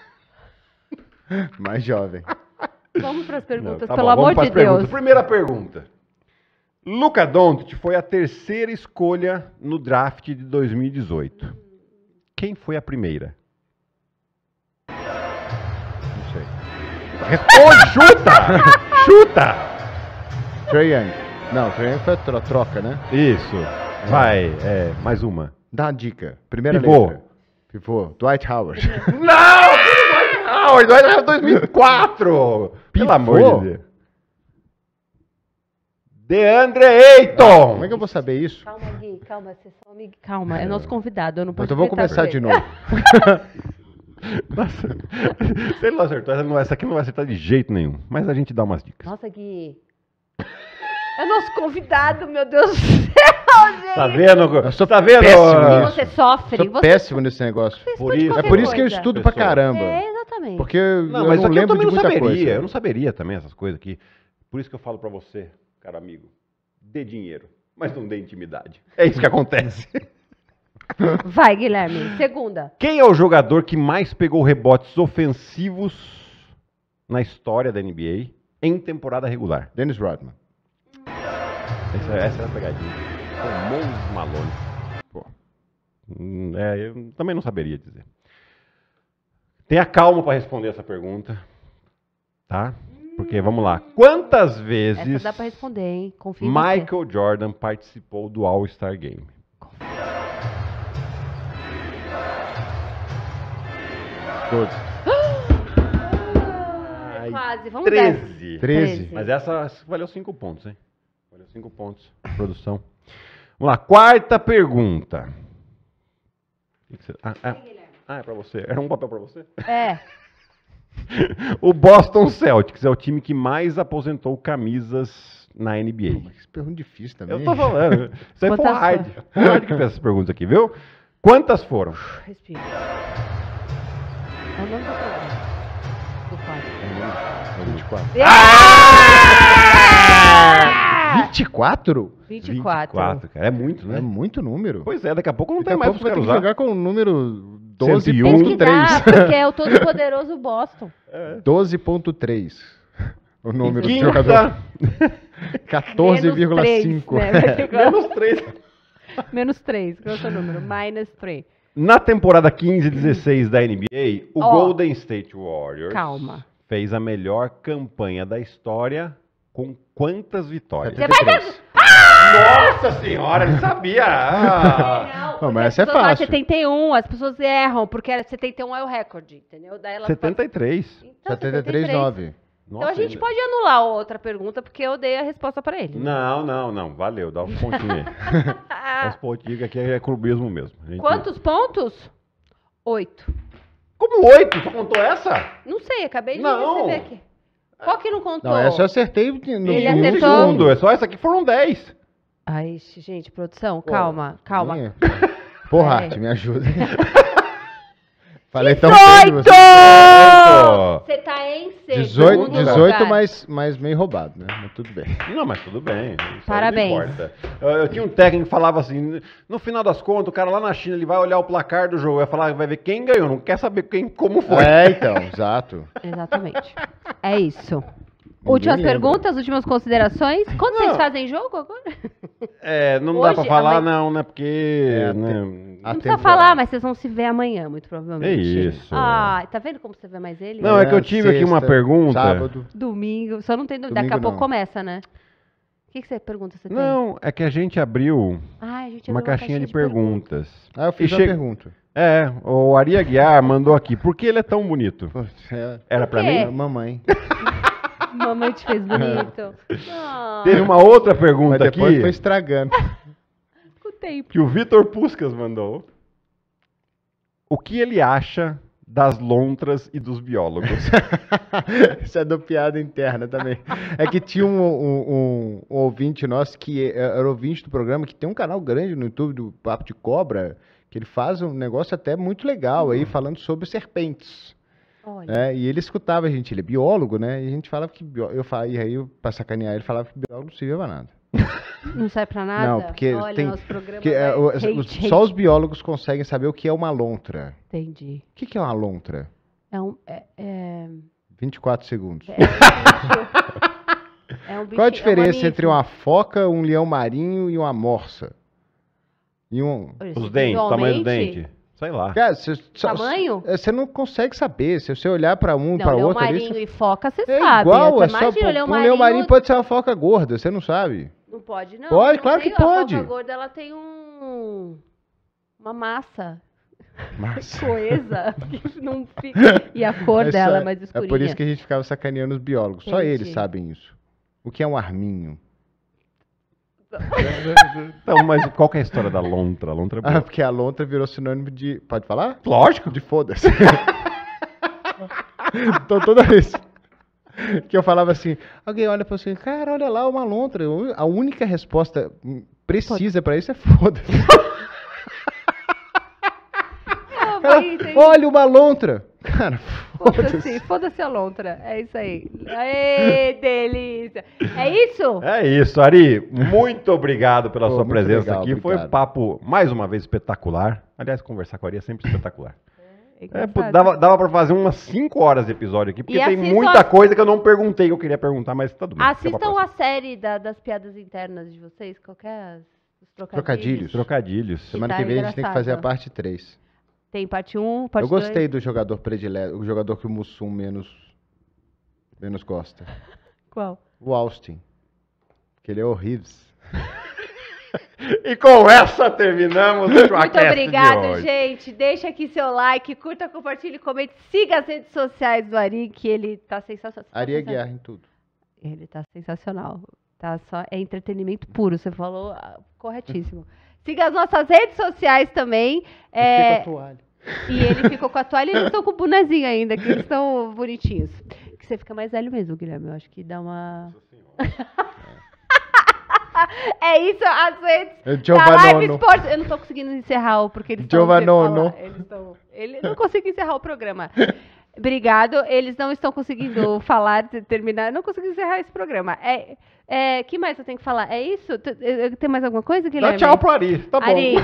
É. *laughs* Mais jovem. Vamos para as perguntas, não, tá pelo bom, amor de Deus. Perguntas. Primeira pergunta. Luca Doncic foi a terceira escolha no draft de 2018. Quem foi a primeira? Não sei. Responde, chuta! *laughs* chuta! Trae Young. Não, Trae Young foi a tro- troca, né? Isso. É. Vai, é, mais uma. Dá uma dica. Primeira Pivô. letra. Pivô. Dwight Howard. Não! Dwight Howard, Dwight Howard 2004! Pelo amor de Deus. Deandre Eiton! Ah, como é que eu vou saber isso? Calma, Gui, calma, você só me... Calma, é, é nosso convidado, eu não posso Então vou começar de novo. *laughs* Nossa, se ele não acertou, essa aqui não vai acertar de jeito nenhum. Mas a gente dá umas dicas. Nossa, Gui. É nosso convidado, meu Deus do céu, gente. Tá vendo? Eu sou tá vendo? E você sofre. Sou você péssimo nesse negócio. Por isso- É por isso que eu estudo pra caramba. É, exatamente. Porque eu não, mas isso aqui eu também não saberia. coisa. Eu não saberia também essas coisas aqui. Por isso que eu falo pra você. Cara amigo, dê dinheiro, mas não dê intimidade. É isso que acontece. *laughs* Vai, Guilherme. Segunda. Quem é o jogador que mais pegou rebotes ofensivos na história da NBA em temporada regular? Dennis Rodman. Essa, essa é a pegadinha. Famoso Malone. Pô. Hum, é, eu também não saberia dizer. Tenha calma para responder essa pergunta, tá? Porque vamos lá, quantas vezes Essa dá pra responder, hein? Confia em você. Michael Jordan participou do All-Star Game? Todos. *gasps* Ai, Quase, vamos ver. 13. 13. Mas essa valeu 5 pontos, hein? Valeu 5 pontos. Produção. Vamos lá, quarta pergunta. Ah, ah, ah, é pra você. Era é um papel pra você? É. *laughs* *laughs* o Boston Celtics é o time que mais aposentou camisas na NBA. Pô, pergunta difícil também. Eu tô falando. Isso aí foi o Hard. Foi o Hard que fez essas perguntas aqui, viu? Quantas foram? Respira. Eu não tô 24. 24? 24. cara. É muito, né? É muito número. Pois é, daqui a pouco não daqui tem mais. Daqui a pouco vai ter jogar com o número 12.3. Que é o todo poderoso Boston. *laughs* É. 12.3. O número do jogador. 14,5. *laughs* Menos 3. Né? *laughs* Menos 3, qual é o seu número? Minus 3. Na temporada 15 e 16 da NBA, o oh, Golden State Warriors calma. fez a melhor campanha da história com quantas vitórias? Ah! Nossa senhora, ele sabia! *laughs* Ah. Não, mas essa é fácil. 71, as pessoas erram, porque 71 é o recorde, entendeu? Daí 73. Então, 73, 73, 9. Nossa, então a gente ele... pode anular outra pergunta, porque eu dei a resposta para ele. Não, não, não. Valeu, dá um pontinho. aí. As *laughs* pontinhas aqui é clubismo mesmo. Gente... Quantos pontos? Oito. Como oito? Você contou essa? Não sei, acabei de não. receber aqui. Qual que não contou? Não, essa eu acertei no ele um acertou... segundo. É só essa aqui foram dez. Ai, gente, produção, Pô, calma, calma. *laughs* Porra, é. me ajuda. *laughs* Falei tão cedo. Você em 18, 18 mas, mas meio roubado, né? Mas tudo bem. *laughs* Não, mas tudo bem. Parabéns. Não importa. Eu, eu, tinha um técnico que falava assim: no final das contas, o cara lá na China ele vai olhar o placar do jogo, vai falar, vai ver quem ganhou, não quer saber quem, como foi. É, então, exato. Exatamente. É isso. Últimas perguntas, últimas considerações. Quando não. vocês fazem jogo agora? É, não Hoje, dá pra falar, amanhã... não, né? Porque. É, né, não precisa falar, mas vocês vão se ver amanhã, muito provavelmente. É isso. Ah, tá vendo como você vê mais ele? Não, é, é que eu é, tive sexta, aqui uma pergunta. Sábado. Domingo. Só não tem dúvida. Daqui a pouco começa, né? O que, que, você pergunta? Você não, tem? é que a gente abriu, ah, a gente abriu uma, uma, caixinha, de, de, perguntas. perguntas. Ah, eu fiz e che... pergunta. É, o Ari Aguiar mandou aqui. Por que ele é tão bonito? É. Era pra mim? É mamãe. *laughs* Mamãe te fez bonito. *laughs* Ah. Teve uma outra pergunta Mas aqui. foi estragando. Com o tempo. Que o Vitor Puskas mandou. O que ele acha das lontras e dos biólogos? *laughs* Isso é do piada interna também. É que tinha um, um, um, um ouvinte nosso que é, era ouvinte do programa, que tem um canal grande no YouTube do Papo de Cobra, que ele faz um negócio até muito legal aí, hum. falando sobre serpentes. Né? E ele escutava a gente, ele é biólogo, né? E a gente falava que bió... eu falava, e aí pra sacanear ele falava que biólogo não serve pra nada. Não serve pra nada? Não, porque Olha, tem porque, é, é o, hate, os, hate. só os biólogos conseguem saber o que é uma lontra. Entendi. O que, que é uma lontra? É um... É, é... 24 segundos. É, é um bicho, *laughs* é Qual a é diferença entre uma foca, um leão marinho e uma morsa? E um... Os dentes, o tamanho do dente. Sei lá. Cara, cê, Tamanho? É, você não consegue saber. Se você olhar pra um, não, pra outro... Não, marinho e foca, você é sabe. Igual, é imagina, só... o marinho... Um marinho pode ser uma foca gorda, você não sabe. Não pode, não. Pode, não claro que pode. A foca gorda, ela tem um... Uma massa. Massa. *laughs* Coesa. *laughs* não fica... E a cor Essa, é dela é mais escurinha. É por isso que a gente ficava sacaneando os biólogos. Entendi. Só eles sabem isso. O que é um arminho? Então, *laughs* mas qual que é a história da lontra? A lontra é ah, boa. Ah, porque a lontra virou sinônimo de. Pode falar? Lógico. De foda-se. *laughs* então toda vez que eu falava assim, alguém olha pra você, cara, olha lá uma lontra. A única resposta precisa para isso é foda-se. Olha uma lontra. Cara, foda-se. Foda-se foda a lontra. É isso aí. Aê, delícia. É isso? É isso, Ari. Muito obrigado pela Pô, sua presença legal, aqui. Obrigado. Foi um papo, mais uma vez, espetacular. Aliás, conversar com a Ari é sempre espetacular. É, é, é dava, dava pra fazer umas 5 horas de episódio aqui, porque e tem muita a... coisa que eu não perguntei que eu queria perguntar, mas tá tudo bem. Assistam a série da, das piadas internas de vocês, qualquer. Os trocadilhos. Trocadilhos. trocadilhos. Semana tá que vem engraçado. a gente tem que fazer a parte 3. Tem parte 1, um, parte 2. Eu gostei dois. do jogador predileto, o jogador que o Mussum menos, menos gosta. *laughs* Qual? O Austin. Que ele é horrível. *laughs* E com essa terminamos o Muito obrigada, gente. Deixa aqui seu like, curta, compartilhe, comente, siga as redes sociais do Ari, que ele tá sensacional. Tá Ari é guerra em tudo. Ele tá sensacional. Tá só é entretenimento puro, você falou ah, corretíssimo. *laughs* Siga as nossas redes sociais também. É... com a é, toalha. E ele ficou com a toalha e eles estão com o bonezinho ainda, que eles estão bonitinhos. Que você fica mais velho mesmo, Guilherme. Eu acho que dá uma. *laughs* é isso, as redes. É Giovanono. Da Live esporte. Eu não estou conseguindo encerrar o porque eles estão. Giovanono. Eles, tão... ele não consigo encerrar o programa. *laughs* Obrigado. Eles não estão conseguindo *laughs* falar, terminar. Não consegui encerrar esse programa. É, é, que mais eu tenho que falar? É isso? Tem mais alguma coisa, Guilherme? Dá tchau pro Ari. Tá bom. Ari,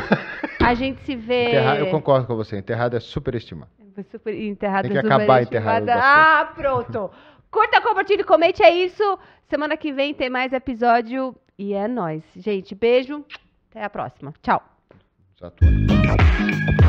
a *laughs* gente se vê. Enterrado, eu concordo com você. Enterrado é superestimado. É super, enterrado Tem é que acabar enterrado. Ah, pronto. Curta, compartilhe, comente. É isso. Semana que vem tem mais episódio. E é nóis. Gente, beijo. Até a próxima. Tchau. Tchau.